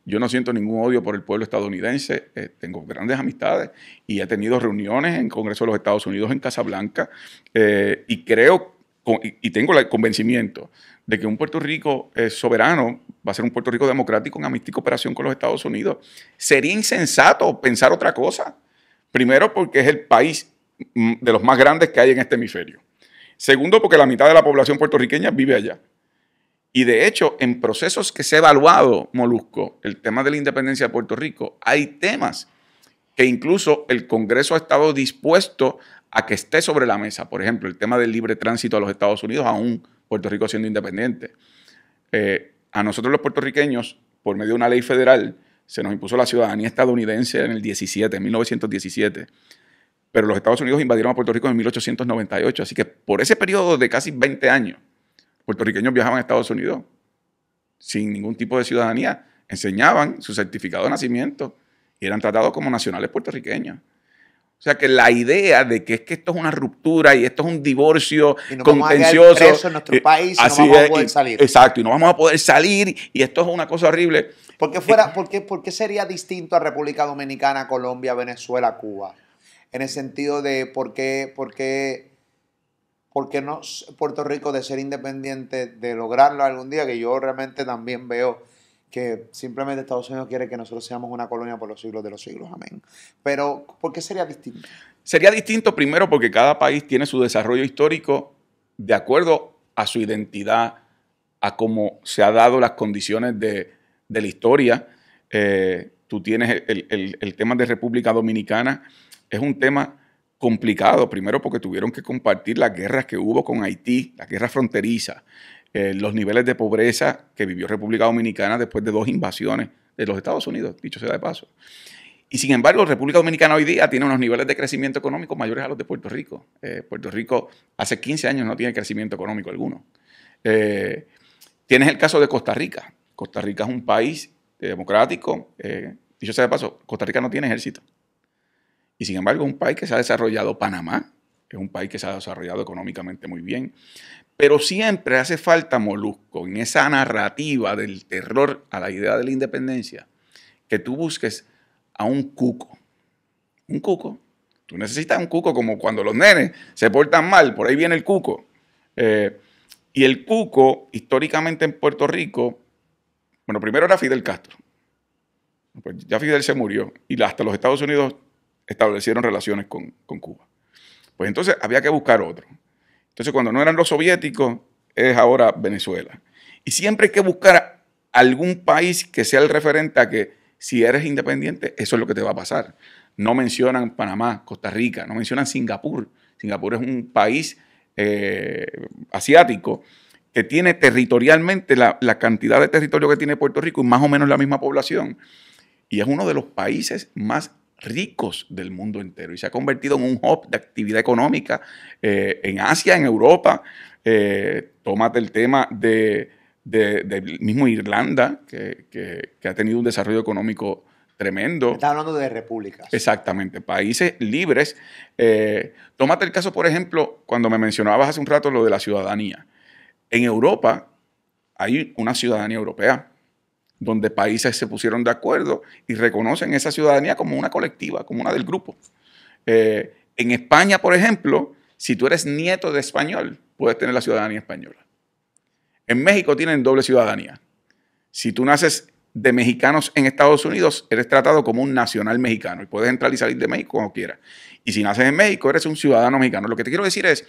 Yo no siento ningún odio por el pueblo estadounidense, eh, tengo grandes amistades y he tenido reuniones en Congreso de los Estados Unidos en Casablanca, eh, y creo y tengo el convencimiento de que un Puerto Rico eh, soberano va a ser un Puerto Rico democrático en amistad y cooperación con los Estados Unidos. Sería insensato pensar otra cosa. Primero, porque es el país mm, de los más grandes que hay en este hemisferio. Segundo, porque la mitad de la población puertorriqueña vive allá. Y de hecho, en procesos que se ha evaluado, Molusco, el tema de la independencia de Puerto Rico, hay temas que incluso el Congreso ha estado dispuesto a que esté sobre la mesa, por ejemplo, el tema del libre tránsito a los Estados Unidos, aún Puerto Rico siendo independiente. Eh, a nosotros los puertorriqueños, por medio de una ley federal, se nos impuso la ciudadanía estadounidense en el 17, en 1917. Pero los Estados Unidos invadieron a Puerto Rico en 1898. Así que por ese periodo de casi 20 años, puertorriqueños viajaban a Estados Unidos sin ningún tipo de ciudadanía. Enseñaban su certificado de nacimiento y eran tratados como nacionales puertorriqueños. O sea que la idea de que es que esto es una ruptura y esto es un divorcio contencioso. en nuestro eh, país y no vamos a poder salir. Exacto, y no vamos a poder salir y esto es una cosa horrible. ¿Por qué, eh, fuera, ¿por qué, por qué sería distinto a República Dominicana, Colombia, Venezuela, Cuba? En el sentido de por qué, por qué, por qué no Puerto Rico de ser independiente, de lograrlo algún día, que yo realmente también veo que simplemente Estados Unidos quiere que nosotros seamos una colonia por los siglos de los siglos. Amén. Pero, ¿por qué sería distinto? Sería distinto primero porque cada país tiene su desarrollo histórico de acuerdo a su identidad, a cómo se han dado las condiciones de, la historia. Eh, tú tienes el, tema de República Dominicana, es un tema complicado, primero porque tuvieron que compartir las guerras que hubo con Haití, la guerra fronteriza, eh, los niveles de pobreza que vivió República Dominicana después de dos invasiones de los Estados Unidos, dicho sea de paso. Y sin embargo, República Dominicana hoy día tiene unos niveles de crecimiento económico mayores a los de Puerto Rico. Eh, Puerto Rico hace 15 años no tiene crecimiento económico alguno. Eh, tienes el caso de Costa Rica. Costa Rica es un país democrático. dicho sea de paso, Costa Rica no tiene ejército. Y sin embargo, es un país que se ha desarrollado. Panamá es un país que se ha desarrollado económicamente muy bien. Pero siempre hace falta Molusco en esa narrativa del terror a la idea de la independencia, que tú busques a un cuco. Un cuco. Tú necesitas un cuco como cuando los nenes se portan mal, por ahí viene el cuco. Eh, y el cuco, históricamente en Puerto Rico, bueno, primero era Fidel Castro. Pues ya Fidel se murió y hasta los Estados Unidos establecieron relaciones con Cuba. Pues entonces había que buscar otro. Entonces, cuando no eran los soviéticos, es ahora Venezuela. Y siempre hay que buscar algún país que sea el referente a que si eres independiente, eso es lo que te va a pasar. No mencionan Panamá, Costa Rica, no mencionan Singapur. Singapur es un país eh, asiático que tiene territorialmente la, la, cantidad de territorio que tiene Puerto Rico y más o menos la misma población. Y es uno de los países más ricos del mundo entero y se ha convertido en un hub de actividad económica eh, en Asia, en Europa. Eh, tómate el tema de, mismo Irlanda, que, ha tenido un desarrollo económico tremendo. Está hablando de repúblicas. Exactamente, países libres. Eh, tómate el caso, por ejemplo, cuando me mencionabas hace un rato lo de la ciudadanía. En Europa hay una ciudadanía europea donde países se pusieron de acuerdo y reconocen esa ciudadanía como una colectiva, como una del grupo. Eh, en España, por ejemplo, si tú eres nieto de español, puedes tener la ciudadanía española. En México tienen doble ciudadanía. Si tú naces de mexicanos en Estados Unidos, eres tratado como un nacional mexicano y puedes entrar y salir de México como quieras. Y si naces en México, eres un ciudadano mexicano. Lo que te quiero decir es,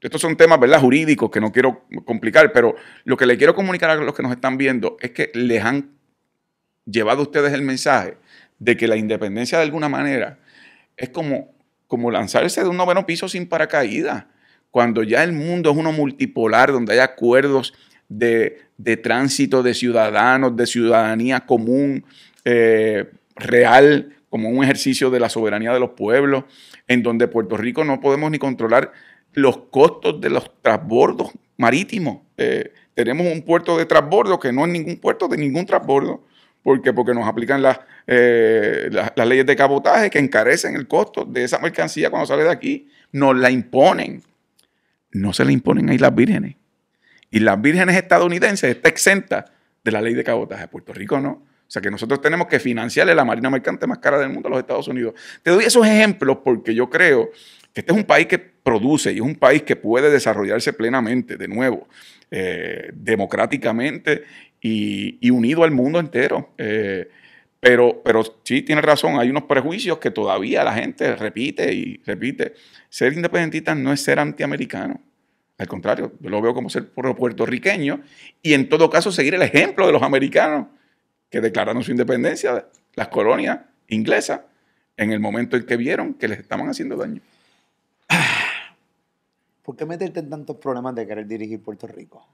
estos son temas ¿verdad? jurídicos que no quiero complicar, pero lo que le quiero comunicar a los que nos están viendo es que les han llevado a ustedes el mensaje de que la independencia de alguna manera es como, como lanzarse de un noveno piso sin paracaídas, cuando ya el mundo es uno multipolar, donde hay acuerdos de, tránsito de ciudadanos, de ciudadanía común, eh, real, como un ejercicio de la soberanía de los pueblos, en donde Puerto Rico no podemos ni controlar los costos de los transbordos marítimos. Eh, tenemos un puerto de transbordo que no es ningún puerto de ningún transbordo. ¿Por qué? Porque nos aplican eh, las, las, leyes de cabotaje que encarecen el costo de esa mercancía cuando sale de aquí. Nos la imponen. No se la imponen ahí las Vírgenes. Y las vírgenes estadounidenses está exenta de la ley de cabotaje. Puerto Rico no. O sea que nosotros tenemos que financiarle la marina mercante más cara del mundo a los Estados Unidos. Te doy esos ejemplos porque yo creo que este es un país que produce y es un país que puede desarrollarse plenamente, de nuevo, eh, democráticamente y, unido al mundo entero. Eh, pero, pero sí tiene razón, hay unos prejuicios que todavía la gente repite y repite. Ser independentista no es ser antiamericano. Al contrario, lo veo como ser puertorriqueño y en todo caso seguir el ejemplo de los americanos que declararon su independencia, las colonias inglesas, en el momento en que vieron que les estaban haciendo daño. ¿Por qué meterte en tantos problemas de querer dirigir Puerto Rico?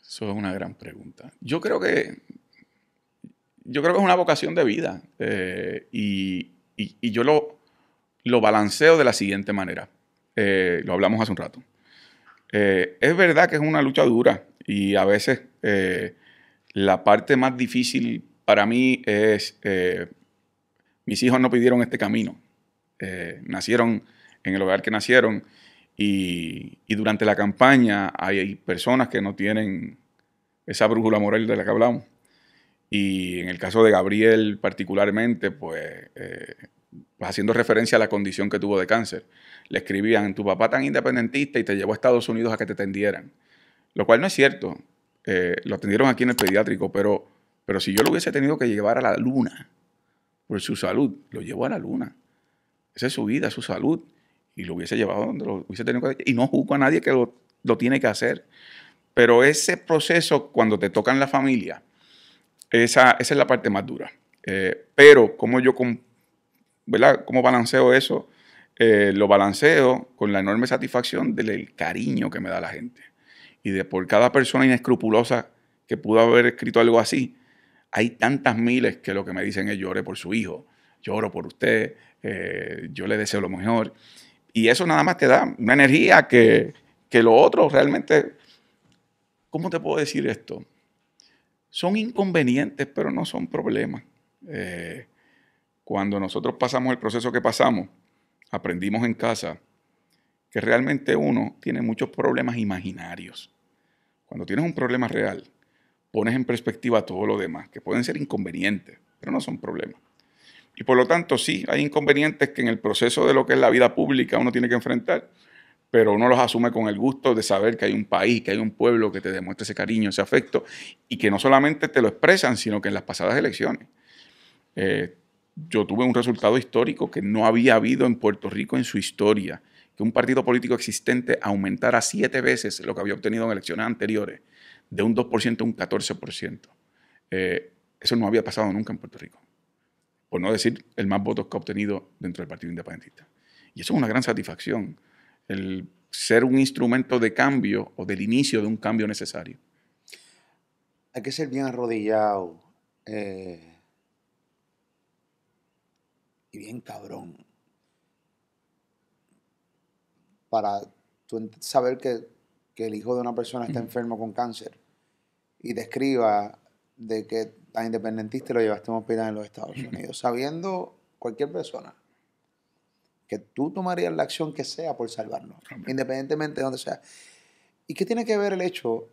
Eso es una gran pregunta. Yo creo que, yo creo que es una vocación de vida eh, y, yo lo, lo balanceo de la siguiente manera. Eh, lo hablamos hace un rato. Eh, es verdad que es una lucha dura y a veces la parte más difícil para mí es, mis hijos no pidieron este camino, nacieron en el hogar que nacieron y, durante la campaña hay, personas que no tienen esa brújula moral de la que hablamos. Y en el caso de Gabriel particularmente, pues, eh, pues, haciendo referencia a la condición que tuvo de cáncer, le escribían, tu papá tan independentista y te llevó a Estados Unidos a que te atendieran, Lo cual no es cierto. Eh, lo atendieron aquí en el pediátrico, pero, pero si yo lo hubiese tenido que llevar a la luna por su salud, lo llevo a la luna. Esa es su vida, su salud y lo hubiese llevado donde lo hubiese tenido que Y no juzgo a nadie que lo, lo tiene que hacer. Pero ese proceso, cuando te toca en la familia, esa, esa es la parte más dura. Eh, pero, ¿cómo yo con, ¿Cómo balanceo eso? Eh, lo balanceo con la enorme satisfacción del cariño que me da la gente. Y de por cada persona inescrupulosa que pudo haber escrito algo así, hay tantas miles que lo que me dicen es llore por su hijo, lloro por usted, eh, yo le deseo lo mejor. Y eso nada más te da una energía que, lo otro realmente, ¿cómo te puedo decir esto? Son inconvenientes, pero no son problemas. Eh, cuando nosotros pasamos el proceso que pasamos, aprendimos en casa que realmente uno tiene muchos problemas imaginarios. Cuando tienes un problema real, pones en perspectiva todo lo demás, que pueden ser inconvenientes, pero no son problemas. Y por lo tanto, sí, hay inconvenientes que en el proceso de lo que es la vida pública uno tiene que enfrentar, pero uno los asume con el gusto de saber que hay un país, que hay un pueblo que te demuestra ese cariño, ese afecto, y que no solamente te lo expresan, sino que en las pasadas elecciones. Eh, yo tuve un resultado histórico que no había habido en Puerto Rico en su historia, que un partido político existente aumentara siete veces lo que había obtenido en elecciones anteriores, de un 2% a un 14%. Eh, eso no había pasado nunca en Puerto Rico por no decir el más votos que ha obtenido dentro del Partido Independentista. Y eso es una gran satisfacción, el ser un instrumento de cambio o del inicio de un cambio necesario. Hay que ser bien arrodillado eh, y bien cabrón para saber que, que el hijo de una persona está enfermo con cáncer y describa de que tan independentista lo llevaste a un hospital en los Estados Unidos, sabiendo cualquier persona que tú tomarías la acción que sea por salvarnos, independientemente de donde sea. ¿Y qué tiene que ver el hecho?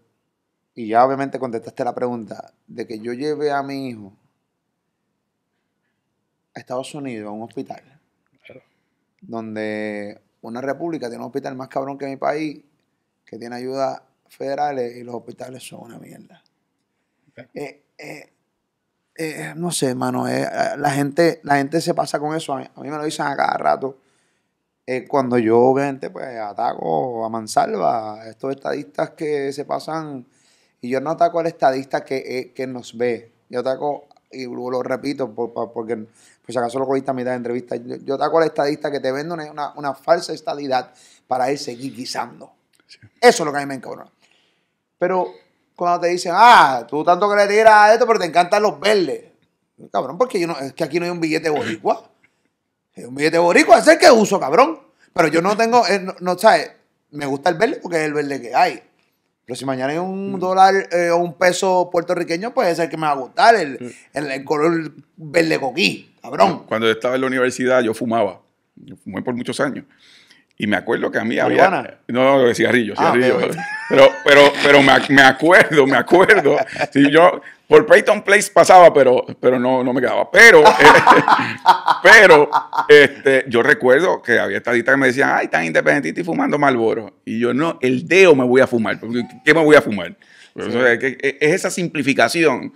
Y ya obviamente contestaste la pregunta de que yo llevé a mi hijo a Estados Unidos, a un hospital, donde una república tiene un hospital más cabrón que mi país, que tiene ayudas federales y los hospitales son una mierda. Eh, eh, eh, no sé, mano, eh, eh, la, gente, la gente se pasa con eso. A mí, me lo dicen a cada rato. cuando yo, obviamente, pues ataco a mansalva a estos estadistas que se pasan. Y yo no ataco al estadista que, que nos ve. Yo ataco, y lo repito, porque pues si acaso lo cogiste a mitad de entrevista. Yo, ataco al estadista que te vende una, falsa estadidad para él seguir guisando. Eso es lo que a mí me encabrona. Pero cuando te dicen, ah, tú tanto que le tiras esto, pero te encantan los verdes. Cabrón, porque no, es que aquí no hay un billete boricua. es un billete boricua es el que uso, cabrón. Pero yo no tengo, eh, no, sabes, me gusta el verde porque es el verde que hay. Pero si mañana hay un mm. dólar eh, o un peso puertorriqueño, pues es el que me va a gustar, el, mm. color verde coquí, cabrón. Cuando estaba en la universidad, yo fumaba. Yo fumé por muchos años. Y me acuerdo que a mí había... No, no, de cigarrillos, ah, pero, pero, pero me, acuerdo, me acuerdo. Si yo por Peyton Place pasaba, pero, pero no, no me quedaba. Pero, eh, pero este, yo recuerdo que había estadistas que me decían, ay, tan independentista y fumando Malboro. Y yo, no, el deo me voy a fumar. ¿Qué me voy a fumar? es esa simplificación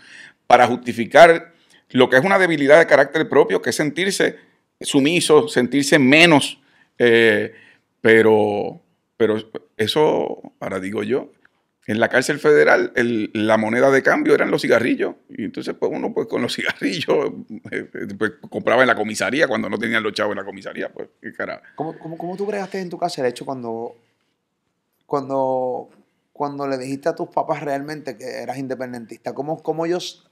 para justificar lo que es una debilidad de carácter propio, que es sentirse sumiso, sentirse menos... Eh, pero, pero eso, ahora digo yo, en la cárcel federal la moneda de cambio eran los cigarrillos. Y entonces pues uno pues con los cigarrillos eh, eh, pues, compraba en la comisaría cuando no tenían los chavos en la comisaría. Pues, qué ¿Cómo, tú creaste en tu casa el hecho cuando, cuando, cuando le dijiste a tus papás realmente que eras independentista? ¿Cómo, cómo ellos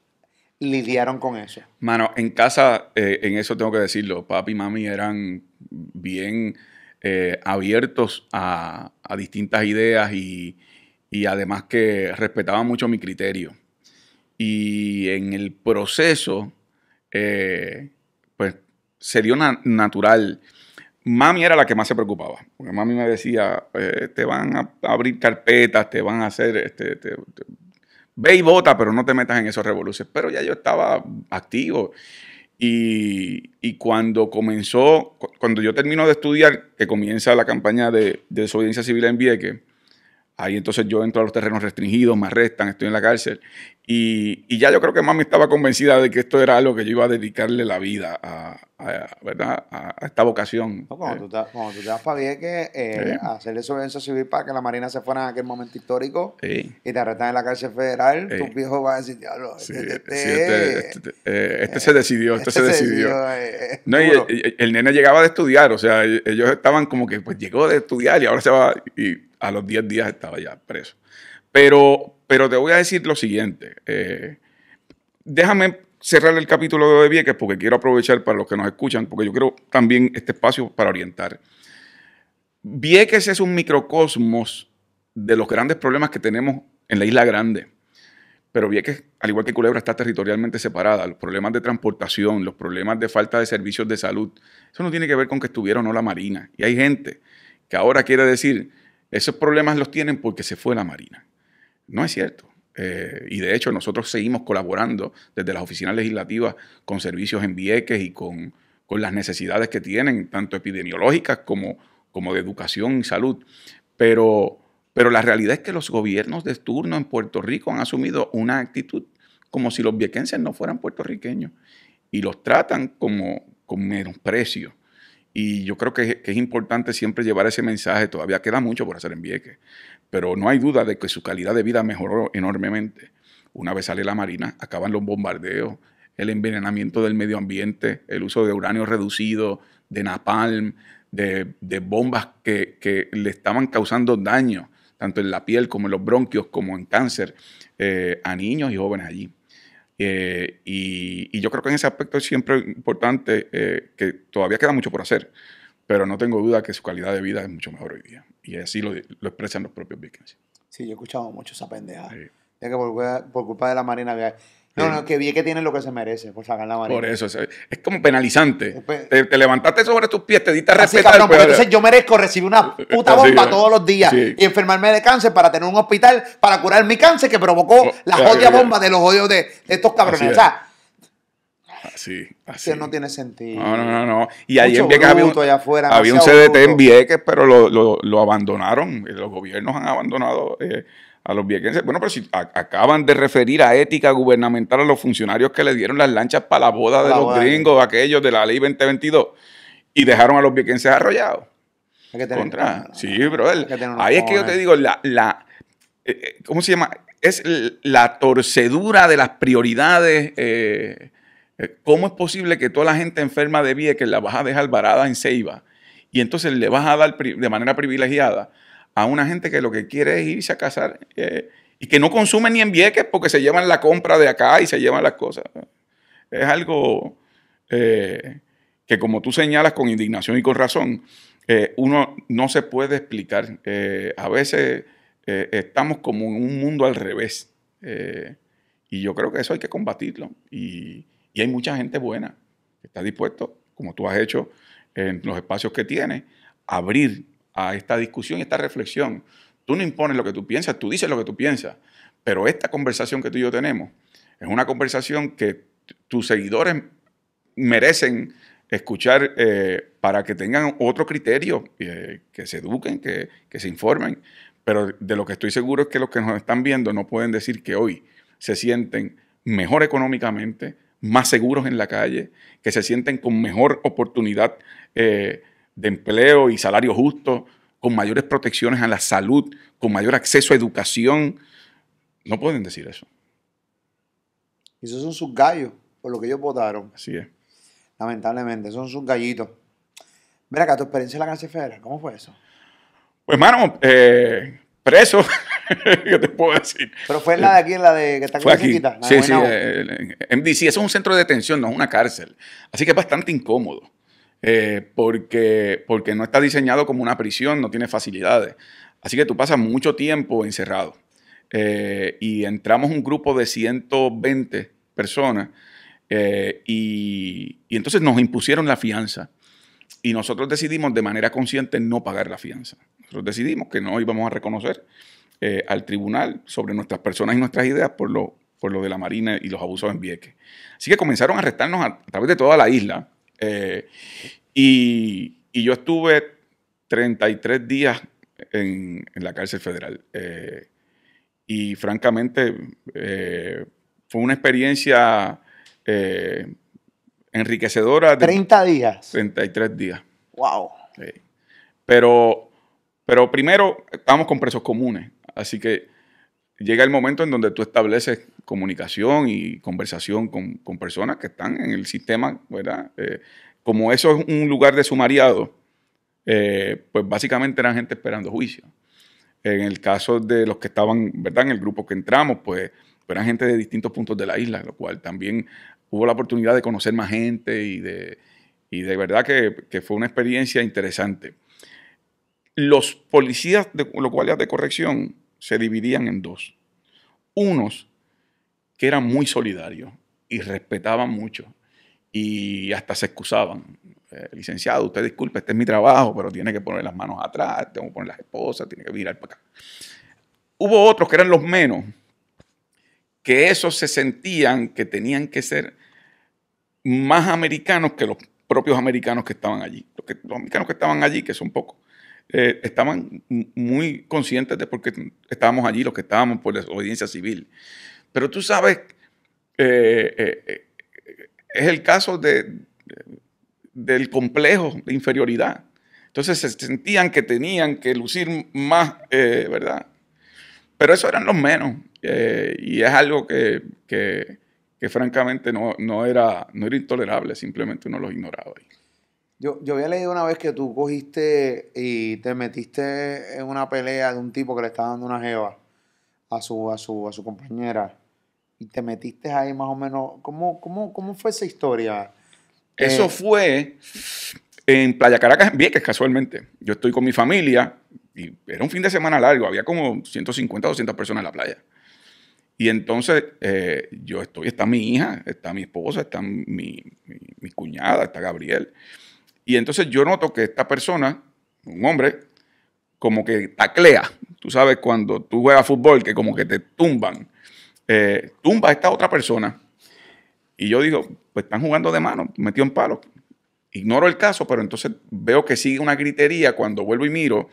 lidiaron con eso? Mano, en casa, eh, en eso tengo que decirlo, papi y mami eran bien eh, abiertos a, distintas ideas y, y, además que respetaban mucho mi criterio. Y en el proceso, eh, pues se dio natural. Mami era la que más se preocupaba, porque mami me decía, eh, te van a abrir carpetas, te van a hacer, este, ve y vota, pero no te metas en esos revoluciones. Pero ya yo estaba activo. Y, cuando comenzó, cuando yo termino de estudiar, que comienza la campaña de, de desobediencia civil en Vieque, ahí entonces yo entro a los terrenos restringidos, me arrestan, estoy en la cárcel. Y, ya yo creo que mami estaba convencida de que esto era algo que yo iba a dedicarle la vida a, ¿verdad? A, esta vocación. Eh, cuando, tú te, para eh, civil para que la Marina se fuera en aquel momento histórico y te arrestan en la cárcel federal, tus viejos van a decir, este, se decidió, este, este se decidió. Eh, no, el, nene llegaba de estudiar, o sea, ellos estaban como que, pues llegó de estudiar y ahora se va, y a los 10 días estaba ya preso. Pero, te voy a decir lo siguiente. Eh, déjame cerrar el capítulo de Vieques porque quiero aprovechar para los que nos escuchan, porque yo quiero también este espacio para orientar. Vieques es un microcosmos de los grandes problemas que tenemos en la Isla Grande. Pero Vieques, al igual que Culebra, está territorialmente separada. Los problemas de transportación, los problemas de falta de servicios de salud, eso no tiene que ver con que estuviera o no la Marina. Y hay gente que ahora quiere decir, esos problemas los tienen porque se fue la Marina. No es cierto. Eh, y de hecho nosotros seguimos colaborando desde las oficinas legislativas con servicios en Vieques y con, las necesidades que tienen, tanto epidemiológicas como, como de educación y salud. Pero, pero la realidad es que los gobiernos de turno en Puerto Rico han asumido una actitud como si los viequenses no fueran puertorriqueños y los tratan como con menosprecio. Y yo creo que, es importante siempre llevar ese mensaje. Todavía queda mucho por hacer en Vieques, pero no hay duda de que su calidad de vida mejoró enormemente. Una vez sale la Marina, acaban los bombardeos, el envenenamiento del medio ambiente, el uso de uranio reducido, de napalm, de, bombas que, le estaban causando daño, tanto en la piel como en los bronquios, como en cáncer, eh, a niños y jóvenes allí. Eh, y, yo creo que en ese aspecto es siempre importante eh, que todavía queda mucho por hacer pero no tengo duda que su calidad de vida es mucho mejor hoy día. Y así lo, lo expresan los propios vikings. Sí, yo he escuchado mucho esa pendeja. Ya que por, culpa de la Marina que... No, no, que vi que tienen lo que se merece por sacar la marina. Por eso, es, como penalizante. te, levantaste sobre tus pies, te diste a respetar. pero entonces yo merezco recibir una puta bomba todos los días y enfermarme de cáncer para tener un hospital para curar mi cáncer que provocó oh, la jodida bomba de los odios de, estos cabrones. O sea, Así, así. no tiene sentido. No, no, no. Y ahí en Vieques había un, CDT en Vieques, pero lo, abandonaron. Los gobiernos han abandonado eh, a los viequenses. Bueno, pero si acaban de referir a ética gubernamental a los funcionarios que le dieron las lanchas para la boda de los gringos, aquellos de la ley 2022, y dejaron a los viequenses arrollados. Hay que tener sí, pero ahí es que yo te digo, la, la eh, eh, ¿cómo se llama? Es la torcedura de las prioridades eh, eh, ¿Cómo es posible que toda la gente enferma de Vieques que la vas a dejar varada en Ceiba y entonces le vas a dar de manera privilegiada a una gente que lo que quiere es irse a casar eh, y que no consume ni en Vieques porque se llevan la compra de acá y se llevan las cosas? Es algo eh, que como tú señalas con indignación y con razón, uno no se puede explicar. a veces estamos como en un mundo al revés. y yo creo que eso hay que combatirlo. Y, y hay mucha gente buena que está dispuesto, como tú has hecho en los espacios que tienes, a abrir a esta discusión y esta reflexión. Tú no impones lo que tú piensas, tú dices lo que tú piensas, pero esta conversación que tú y yo tenemos es una conversación que tus seguidores merecen escuchar eh, para que tengan otro criterio, eh, que se eduquen, que, se informen. Pero de lo que estoy seguro es que los que nos están viendo no pueden decir que hoy se sienten mejor económicamente, más seguros en la calle, que se sienten con mejor oportunidad eh, de empleo y salario justo, con mayores protecciones a la salud, con mayor acceso a educación. No pueden decir eso. Esos son sus gallos, por lo que ellos votaron. Así es. Lamentablemente, son sus gallitos. Mira acá, tu experiencia en la cárcel federal, ¿cómo fue eso? Pues, mano, eh, preso. ¿Qué te puedo decir? Pero fue la de aquí, la de que está fue aquí. sí, sí. Eh, eh, eh MDC, eso es un centro de detención, no es una cárcel. Así que es bastante incómodo. Eh, porque, porque no está diseñado como una prisión, no tiene facilidades. Así que tú pasas mucho tiempo encerrado. y entramos un grupo de 120 personas y, y, entonces nos impusieron la fianza. Y nosotros decidimos de manera consciente no pagar la fianza. Nosotros decidimos que no íbamos a reconocer eh, al tribunal sobre nuestras personas y nuestras ideas por lo, por lo de la Marina y los abusos en Vieques. Así que comenzaron a arrestarnos a, través de toda la isla. Eh, y, yo estuve 33 días en, la cárcel federal. Eh, y francamente fue una experiencia enriquecedora. De 30 días. 33 días. Wow. Pero, pero primero estamos con presos comunes. Así que llega el momento en donde tú estableces comunicación y conversación con, personas que están en el sistema, ¿verdad? Eh, como eso es un lugar de sumariado, eh, pues básicamente eran gente esperando juicio. En el caso de los que estaban, ¿verdad? En el grupo que entramos, pues, pues eran gente de distintos puntos de la isla, lo cual también hubo la oportunidad de conocer más gente y de, de verdad que, fue una experiencia interesante. Los policías, de ya de corrección, se dividían en dos. Unos que eran muy solidarios y respetaban mucho y hasta se excusaban. Eh, licenciado, usted disculpe, este es mi trabajo, pero tiene que poner las manos atrás, tengo que poner las esposas, tiene que mirar para acá. Hubo otros que eran los menos, que esos se sentían que tenían que ser más americanos que los propios americanos que estaban allí. los americanos que estaban allí, que son pocos, eh, estaban muy conscientes de por qué estábamos allí, los que estábamos por la audiencia civil. Pero tú sabes, eh, eh, es el caso de, del complejo de inferioridad. Entonces se sentían que tenían que lucir más, ¿verdad? Pero eso eran los menos. y es algo que, francamente no, era, no era intolerable, simplemente uno los ignoraba. Yo, yo había leído una vez que tú cogiste y te metiste en una pelea de un tipo que le estaba dando una jeva a su, a su, a su compañera. Y te metiste ahí más o menos. ¿Cómo, cómo, cómo fue esa historia? Eso eh, fue en Playa Caracas, en Vieques, casualmente. Yo estoy con mi familia y era un fin de semana largo, había como 150, 200 personas en la playa. Y entonces eh, yo estoy, está mi hija, está mi esposa, está mi, mi, mi cuñada, está Gabriel. Y entonces yo noto que esta persona, un hombre, como que taclea. Tú sabes, cuando tú juegas fútbol, que como que te tumban. Eh, tumba a esta otra persona. Y yo digo, pues están jugando de mano, metió en palo. Ignoro el caso, pero entonces veo que sigue una gritería. Cuando vuelvo y miro,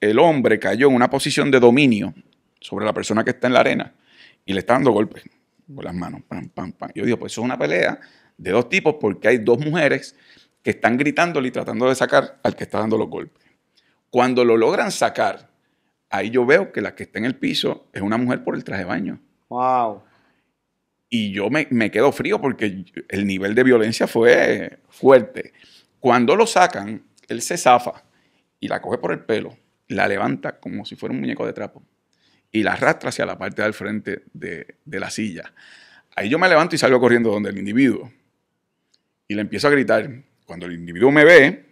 el hombre cayó en una posición de dominio sobre la persona que está en la arena y le está dando golpes con las manos. Pam, pam, pam. Yo digo, pues eso es una pelea de dos tipos porque hay dos mujeres que están gritándole y tratando de sacar al que está dando los golpes. Cuando lo logran sacar, ahí yo veo que la que está en el piso es una mujer por el traje de baño. ¡Wow! Y yo me, quedo frío porque el nivel de violencia fue fuerte. Cuando lo sacan, él se zafa y la coge por el pelo, la levanta como si fuera un muñeco de trapo y la arrastra hacia la parte del frente de, de la silla. Ahí yo me levanto y salgo corriendo donde el individuo y le empiezo a gritar, cuando el individuo me ve,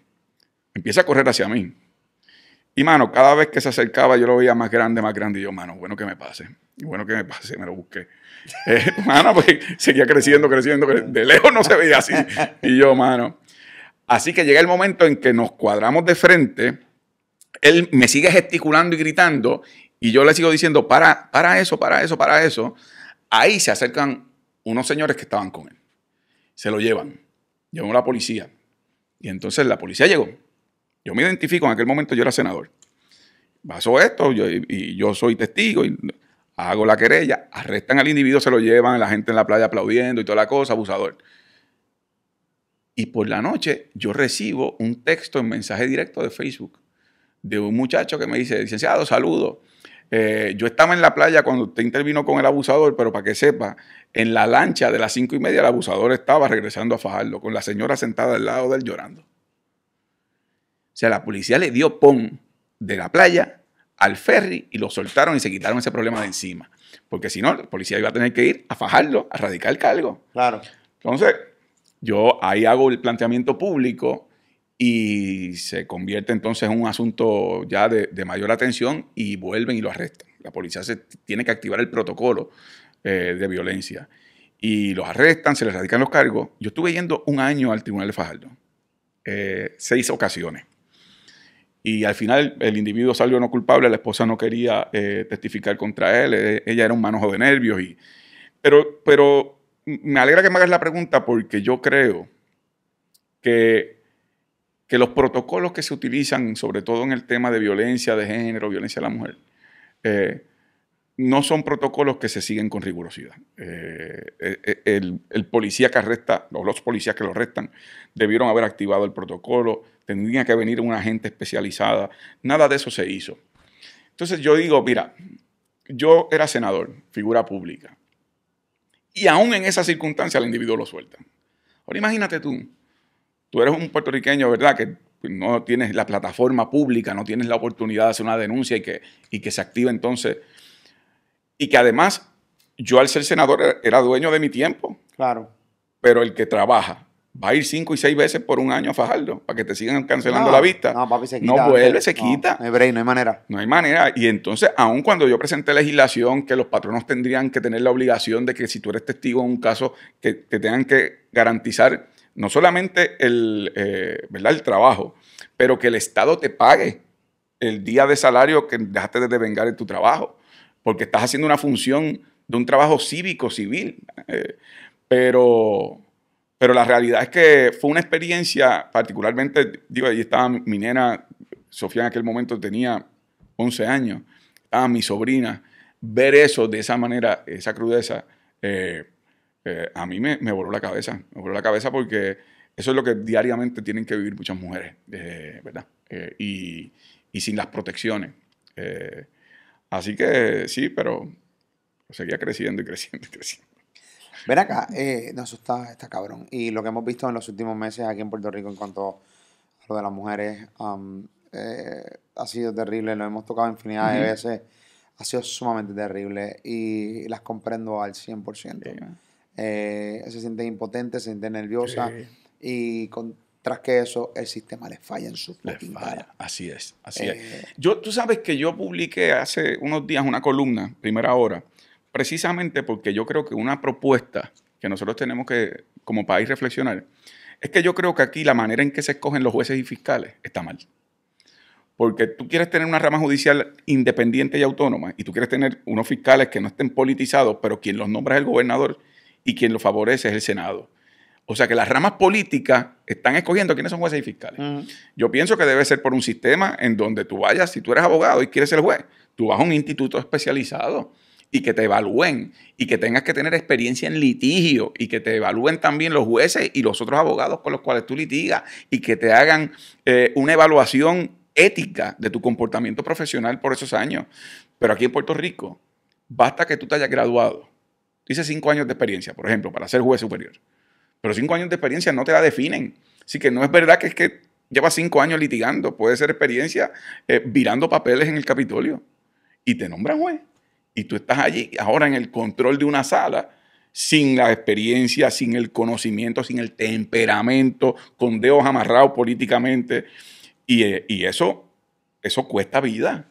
empieza a correr hacia mí. Y mano, cada vez que se acercaba yo lo veía más grande, más grande. Y yo, mano, bueno que me pase. Y bueno que me pase, me lo busqué. Eh, mano, pues seguía creciendo, creciendo, De lejos no se veía así. Y yo, mano. Así que llega el momento en que nos cuadramos de frente. Él me sigue gesticulando y gritando. Y yo le sigo diciendo, para, para eso, para eso, para eso. Ahí se acercan unos señores que estaban con él. Se lo llevan. a la policía. Y entonces la policía llegó. Yo me identifico, en aquel momento yo era senador. Pasó esto y yo soy testigo. Y hago la querella, arrestan al individuo, se lo llevan, la gente en la playa aplaudiendo y toda la cosa, abusador. Y por la noche yo recibo un texto en mensaje directo de Facebook de un muchacho que me dice, licenciado, saludo. Eh, yo estaba en la playa cuando usted intervino con el abusador, pero para que sepa, en la lancha de las cinco y media el abusador estaba regresando a fajarlo con la señora sentada al lado del llorando. O sea, la policía le dio pon de la playa al ferry y lo soltaron y se quitaron ese problema de encima. Porque si no, la policía iba a tener que ir a fajarlo, a radicar cargo. Claro. Entonces, yo ahí hago el planteamiento público y se convierte entonces en un asunto ya de, mayor atención y vuelven y lo arrestan. La policía se tiene que activar el protocolo eh, de violencia y los arrestan, se les radican los cargos. Yo estuve yendo un año al tribunal de Fajardo, eh, seis ocasiones. Y al final el individuo salió no culpable, la esposa no quería eh, testificar contra él, ella era un manojo de nervios. Y, pero, pero me alegra que me hagas la pregunta porque yo creo que que los protocolos que se utilizan, sobre todo en el tema de violencia de género, violencia a la mujer, eh, no son protocolos que se siguen con rigurosidad. Eh, eh, el, policía que arresta, los policías que lo arrestan, debieron haber activado el protocolo, tendría que venir una agente especializada, nada de eso se hizo. Entonces yo digo, mira, yo era senador, figura pública, y aún en esa circunstancia el individuo lo suelta. Ahora imagínate tú, tú eres un puertorriqueño, ¿verdad? Que no tienes la plataforma pública, no tienes la oportunidad de hacer una denuncia y que, y que se activa entonces. Y que además, yo al ser senador e-, era dueño de mi tiempo. Claro. Pero el que trabaja va a ir cinco y seis veces por un año a Fajardo para que te sigan cancelando la vista. No, papi, se eh, quita. No vuelve, se quita. No, hay manera. No hay manera. Y entonces, aun cuando yo presenté legislación que los patronos tendrían que tener la obligación de que si tú eres testigo en un caso, que te tengan que garantizar no solamente el, eh, ¿verdad? el trabajo, pero que el Estado te pague el día de salario que dejaste de devengar en tu trabajo, porque estás haciendo una función de un trabajo cívico, civil. Eh, pero, pero la realidad es que fue una experiencia, particularmente, digo, ahí estaba mi nena, Sofía en aquel momento tenía 11 años, estaba mi sobrina, ver eso de esa manera, esa crudeza. Eh, a mí me, me, voló la cabeza, me voló la cabeza porque eso es lo que diariamente tienen que vivir muchas mujeres, eh, ¿verdad? Eh, y, y, sin las protecciones. Eh, así que sí, pero seguía creciendo y creciendo y creciendo. Ven acá, nos asusta esta cabrón. Y lo que hemos visto en los últimos meses aquí en Puerto Rico en cuanto a lo de las mujeres um, ha sido terrible, lo hemos tocado infinidad de veces, ha sido sumamente terrible y las comprendo al 100%. Eh, se sienten impotentes, se sienten nerviosas y tras que eso el sistema les falla en su Así es, así es. Eh, yo, tú sabes que yo publiqué hace unos días una columna, primera hora, precisamente porque yo creo que una propuesta que nosotros tenemos que, como país, reflexionar, es que yo creo que aquí la manera en que se escogen los jueces y fiscales está mal. Porque tú quieres tener una rama judicial independiente y autónoma, y tú quieres tener unos fiscales que no estén politizados, pero quien los nombra es el gobernador y quien lo favorece es el Senado. O sea que las ramas políticas están escogiendo quiénes son jueces y fiscales. Yo pienso que debe ser por un sistema en donde tú vayas, si tú eres abogado y quieres ser juez, tú vas a un instituto especializado y que te evalúen y que tengas que tener experiencia en litigio y que te evalúen también los jueces y los otros abogados con los cuales tú litigas y que te hagan eh, una evaluación ética de tu comportamiento profesional por esos años. Pero aquí en Puerto Rico, basta que tú te hayas graduado Dice cinco años de experiencia, por ejemplo, para ser juez superior. Pero cinco años de experiencia no te la definen. Así que no es verdad que es que llevas cinco años litigando. Puede ser experiencia eh, virando papeles en el Capitolio. Y te nombran juez. Y tú estás allí ahora en el control de una sala sin la experiencia, sin el conocimiento, sin el temperamento, con dedos amarrados políticamente. Y, eh, eso, eso cuesta vida,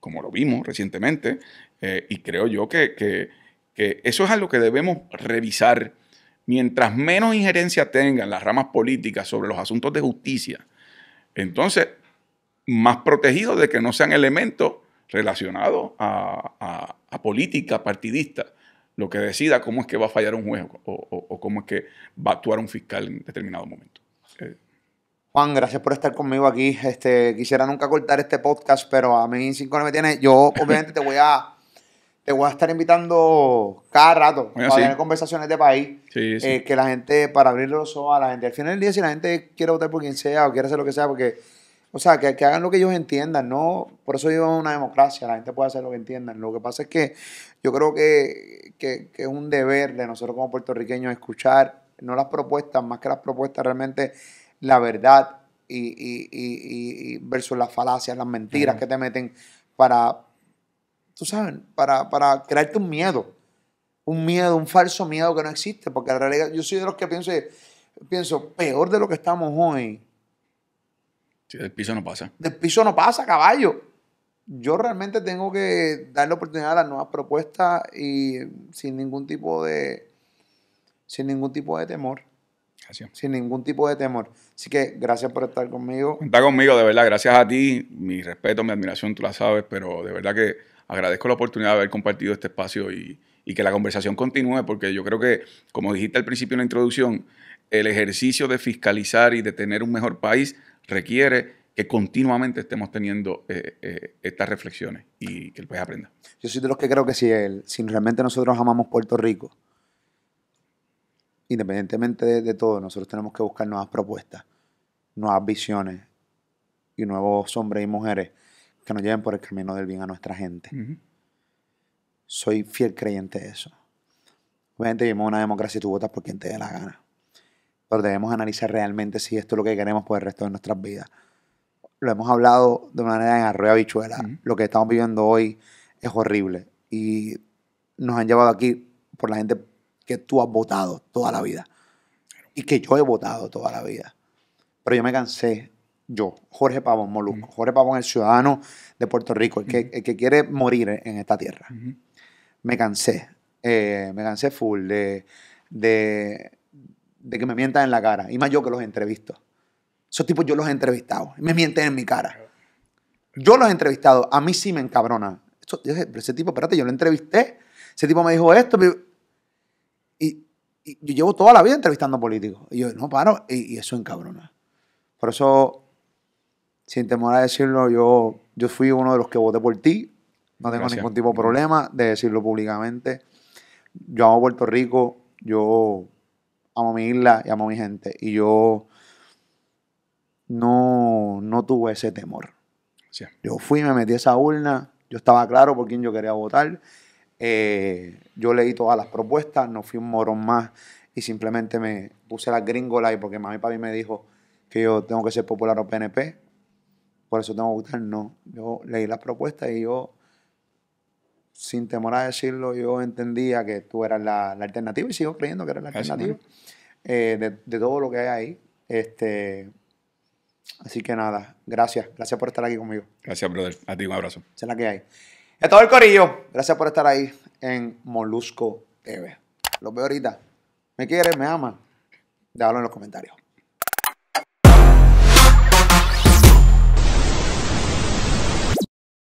como lo vimos recientemente. Eh, y creo yo que, que eso es lo que debemos revisar. Mientras menos injerencia tengan las ramas políticas sobre los asuntos de justicia, entonces más protegido de que no sean elementos relacionados a, política partidista, lo que decida cómo es que va a fallar un juez o, cómo es que va a actuar un fiscal en determinado momento. Eh. Juan, gracias por estar conmigo aquí. Este, quisiera nunca cortar este podcast, pero a mí cinco no me tiene. Yo obviamente te voy a te voy a estar invitando cada rato a tener conversaciones de país. Eh, que la gente, para abrirle los ojos a la gente. Al final del día, si la gente quiere votar por quien sea o quiere hacer lo que sea, porque, o sea, que, hagan lo que ellos entiendan, ¿no? Por eso digo una democracia, la gente puede hacer lo que entiendan. Lo que pasa es que yo creo que, que, es un deber de nosotros como puertorriqueños escuchar, no las propuestas, más que las propuestas, realmente la verdad y, versus las falacias, las mentiras que te meten para tú sabes, para, crearte un miedo. Un miedo, un falso miedo que no existe, porque en realidad yo soy de los que pienso, pienso peor de lo que estamos hoy. Sí, del piso no pasa. Del piso no pasa, caballo. Yo realmente tengo que darle oportunidad a las nuevas propuestas y sin ningún tipo de, sin ningún tipo de temor. Gracias. Sin ningún tipo de temor. Así que gracias por estar conmigo. Está conmigo, de verdad. Gracias a ti. Mi respeto, mi admiración, tú la sabes, pero de verdad que agradezco la oportunidad de haber compartido este espacio y, que la conversación continúe, porque yo creo que, como dijiste al principio en la introducción, el ejercicio de fiscalizar y de tener un mejor país requiere que continuamente estemos teniendo eh, eh, estas reflexiones y que el país aprenda. Yo soy de los que creo que si, si realmente nosotros amamos Puerto Rico, independientemente de, todo, nosotros tenemos que buscar nuevas propuestas, nuevas visiones y nuevos hombres y mujeres que nos lleven por el camino del bien a nuestra gente. Soy fiel creyente de eso. Obviamente vivimos una democracia y tú votas por quien te dé la gana. Pero debemos analizar realmente si esto es lo que queremos por el resto de nuestras vidas. Lo hemos hablado de manera en arroyo habichuela. Lo que estamos viviendo hoy es horrible. Y nos han llevado aquí por la gente que tú has votado toda la vida. Y que yo he votado toda la vida. Pero yo me cansé yo, Jorge Pavón, Molusco. Jorge Pavón, el ciudadano de Puerto Rico, el que, quiere morir en esta tierra. Me cansé, eh, me cansé full de, de, que me mientan en la cara. Y más yo que los entrevisto. Esos tipos yo los he entrevistado. Me mienten en mi cara. Yo los he entrevistado. A mí sí me encabrona. ese tipo, espérate, yo lo entrevisté. Ese tipo me dijo esto. Y, yo llevo toda la vida entrevistando políticos. Y yo, no, paro. Y, y eso encabrona. Por eso sin temor a decirlo, yo, yo fui uno de los que voté por ti. No tengo ningún tipo de problema de decirlo públicamente. Yo amo Puerto Rico, yo amo mi isla y amo mi gente. Y yo no, no tuve ese temor. Yo fui, me metí a esa urna, yo estaba claro por quién yo quería votar. Eh, yo leí todas las propuestas, no fui un morón más y simplemente me puse la gringola y porque mami papi me dijo que yo tengo que ser popular o PNP, por eso tengo que votar no. Yo leí las propuestas y yo, sin temor a decirlo, yo entendía que tú eras la, alternativa y sigo creyendo que eres la alternativa eh, de, todo lo que hay ahí. Este, así que nada, gracias, gracias por estar aquí conmigo. Gracias, brother. A ti un abrazo. Se la que hay. Es todo el corillo. Gracias por estar ahí en Molusco TV. Los veo ahorita. ¿Me quieres? ¿Me amas? Déjalo en los comentarios.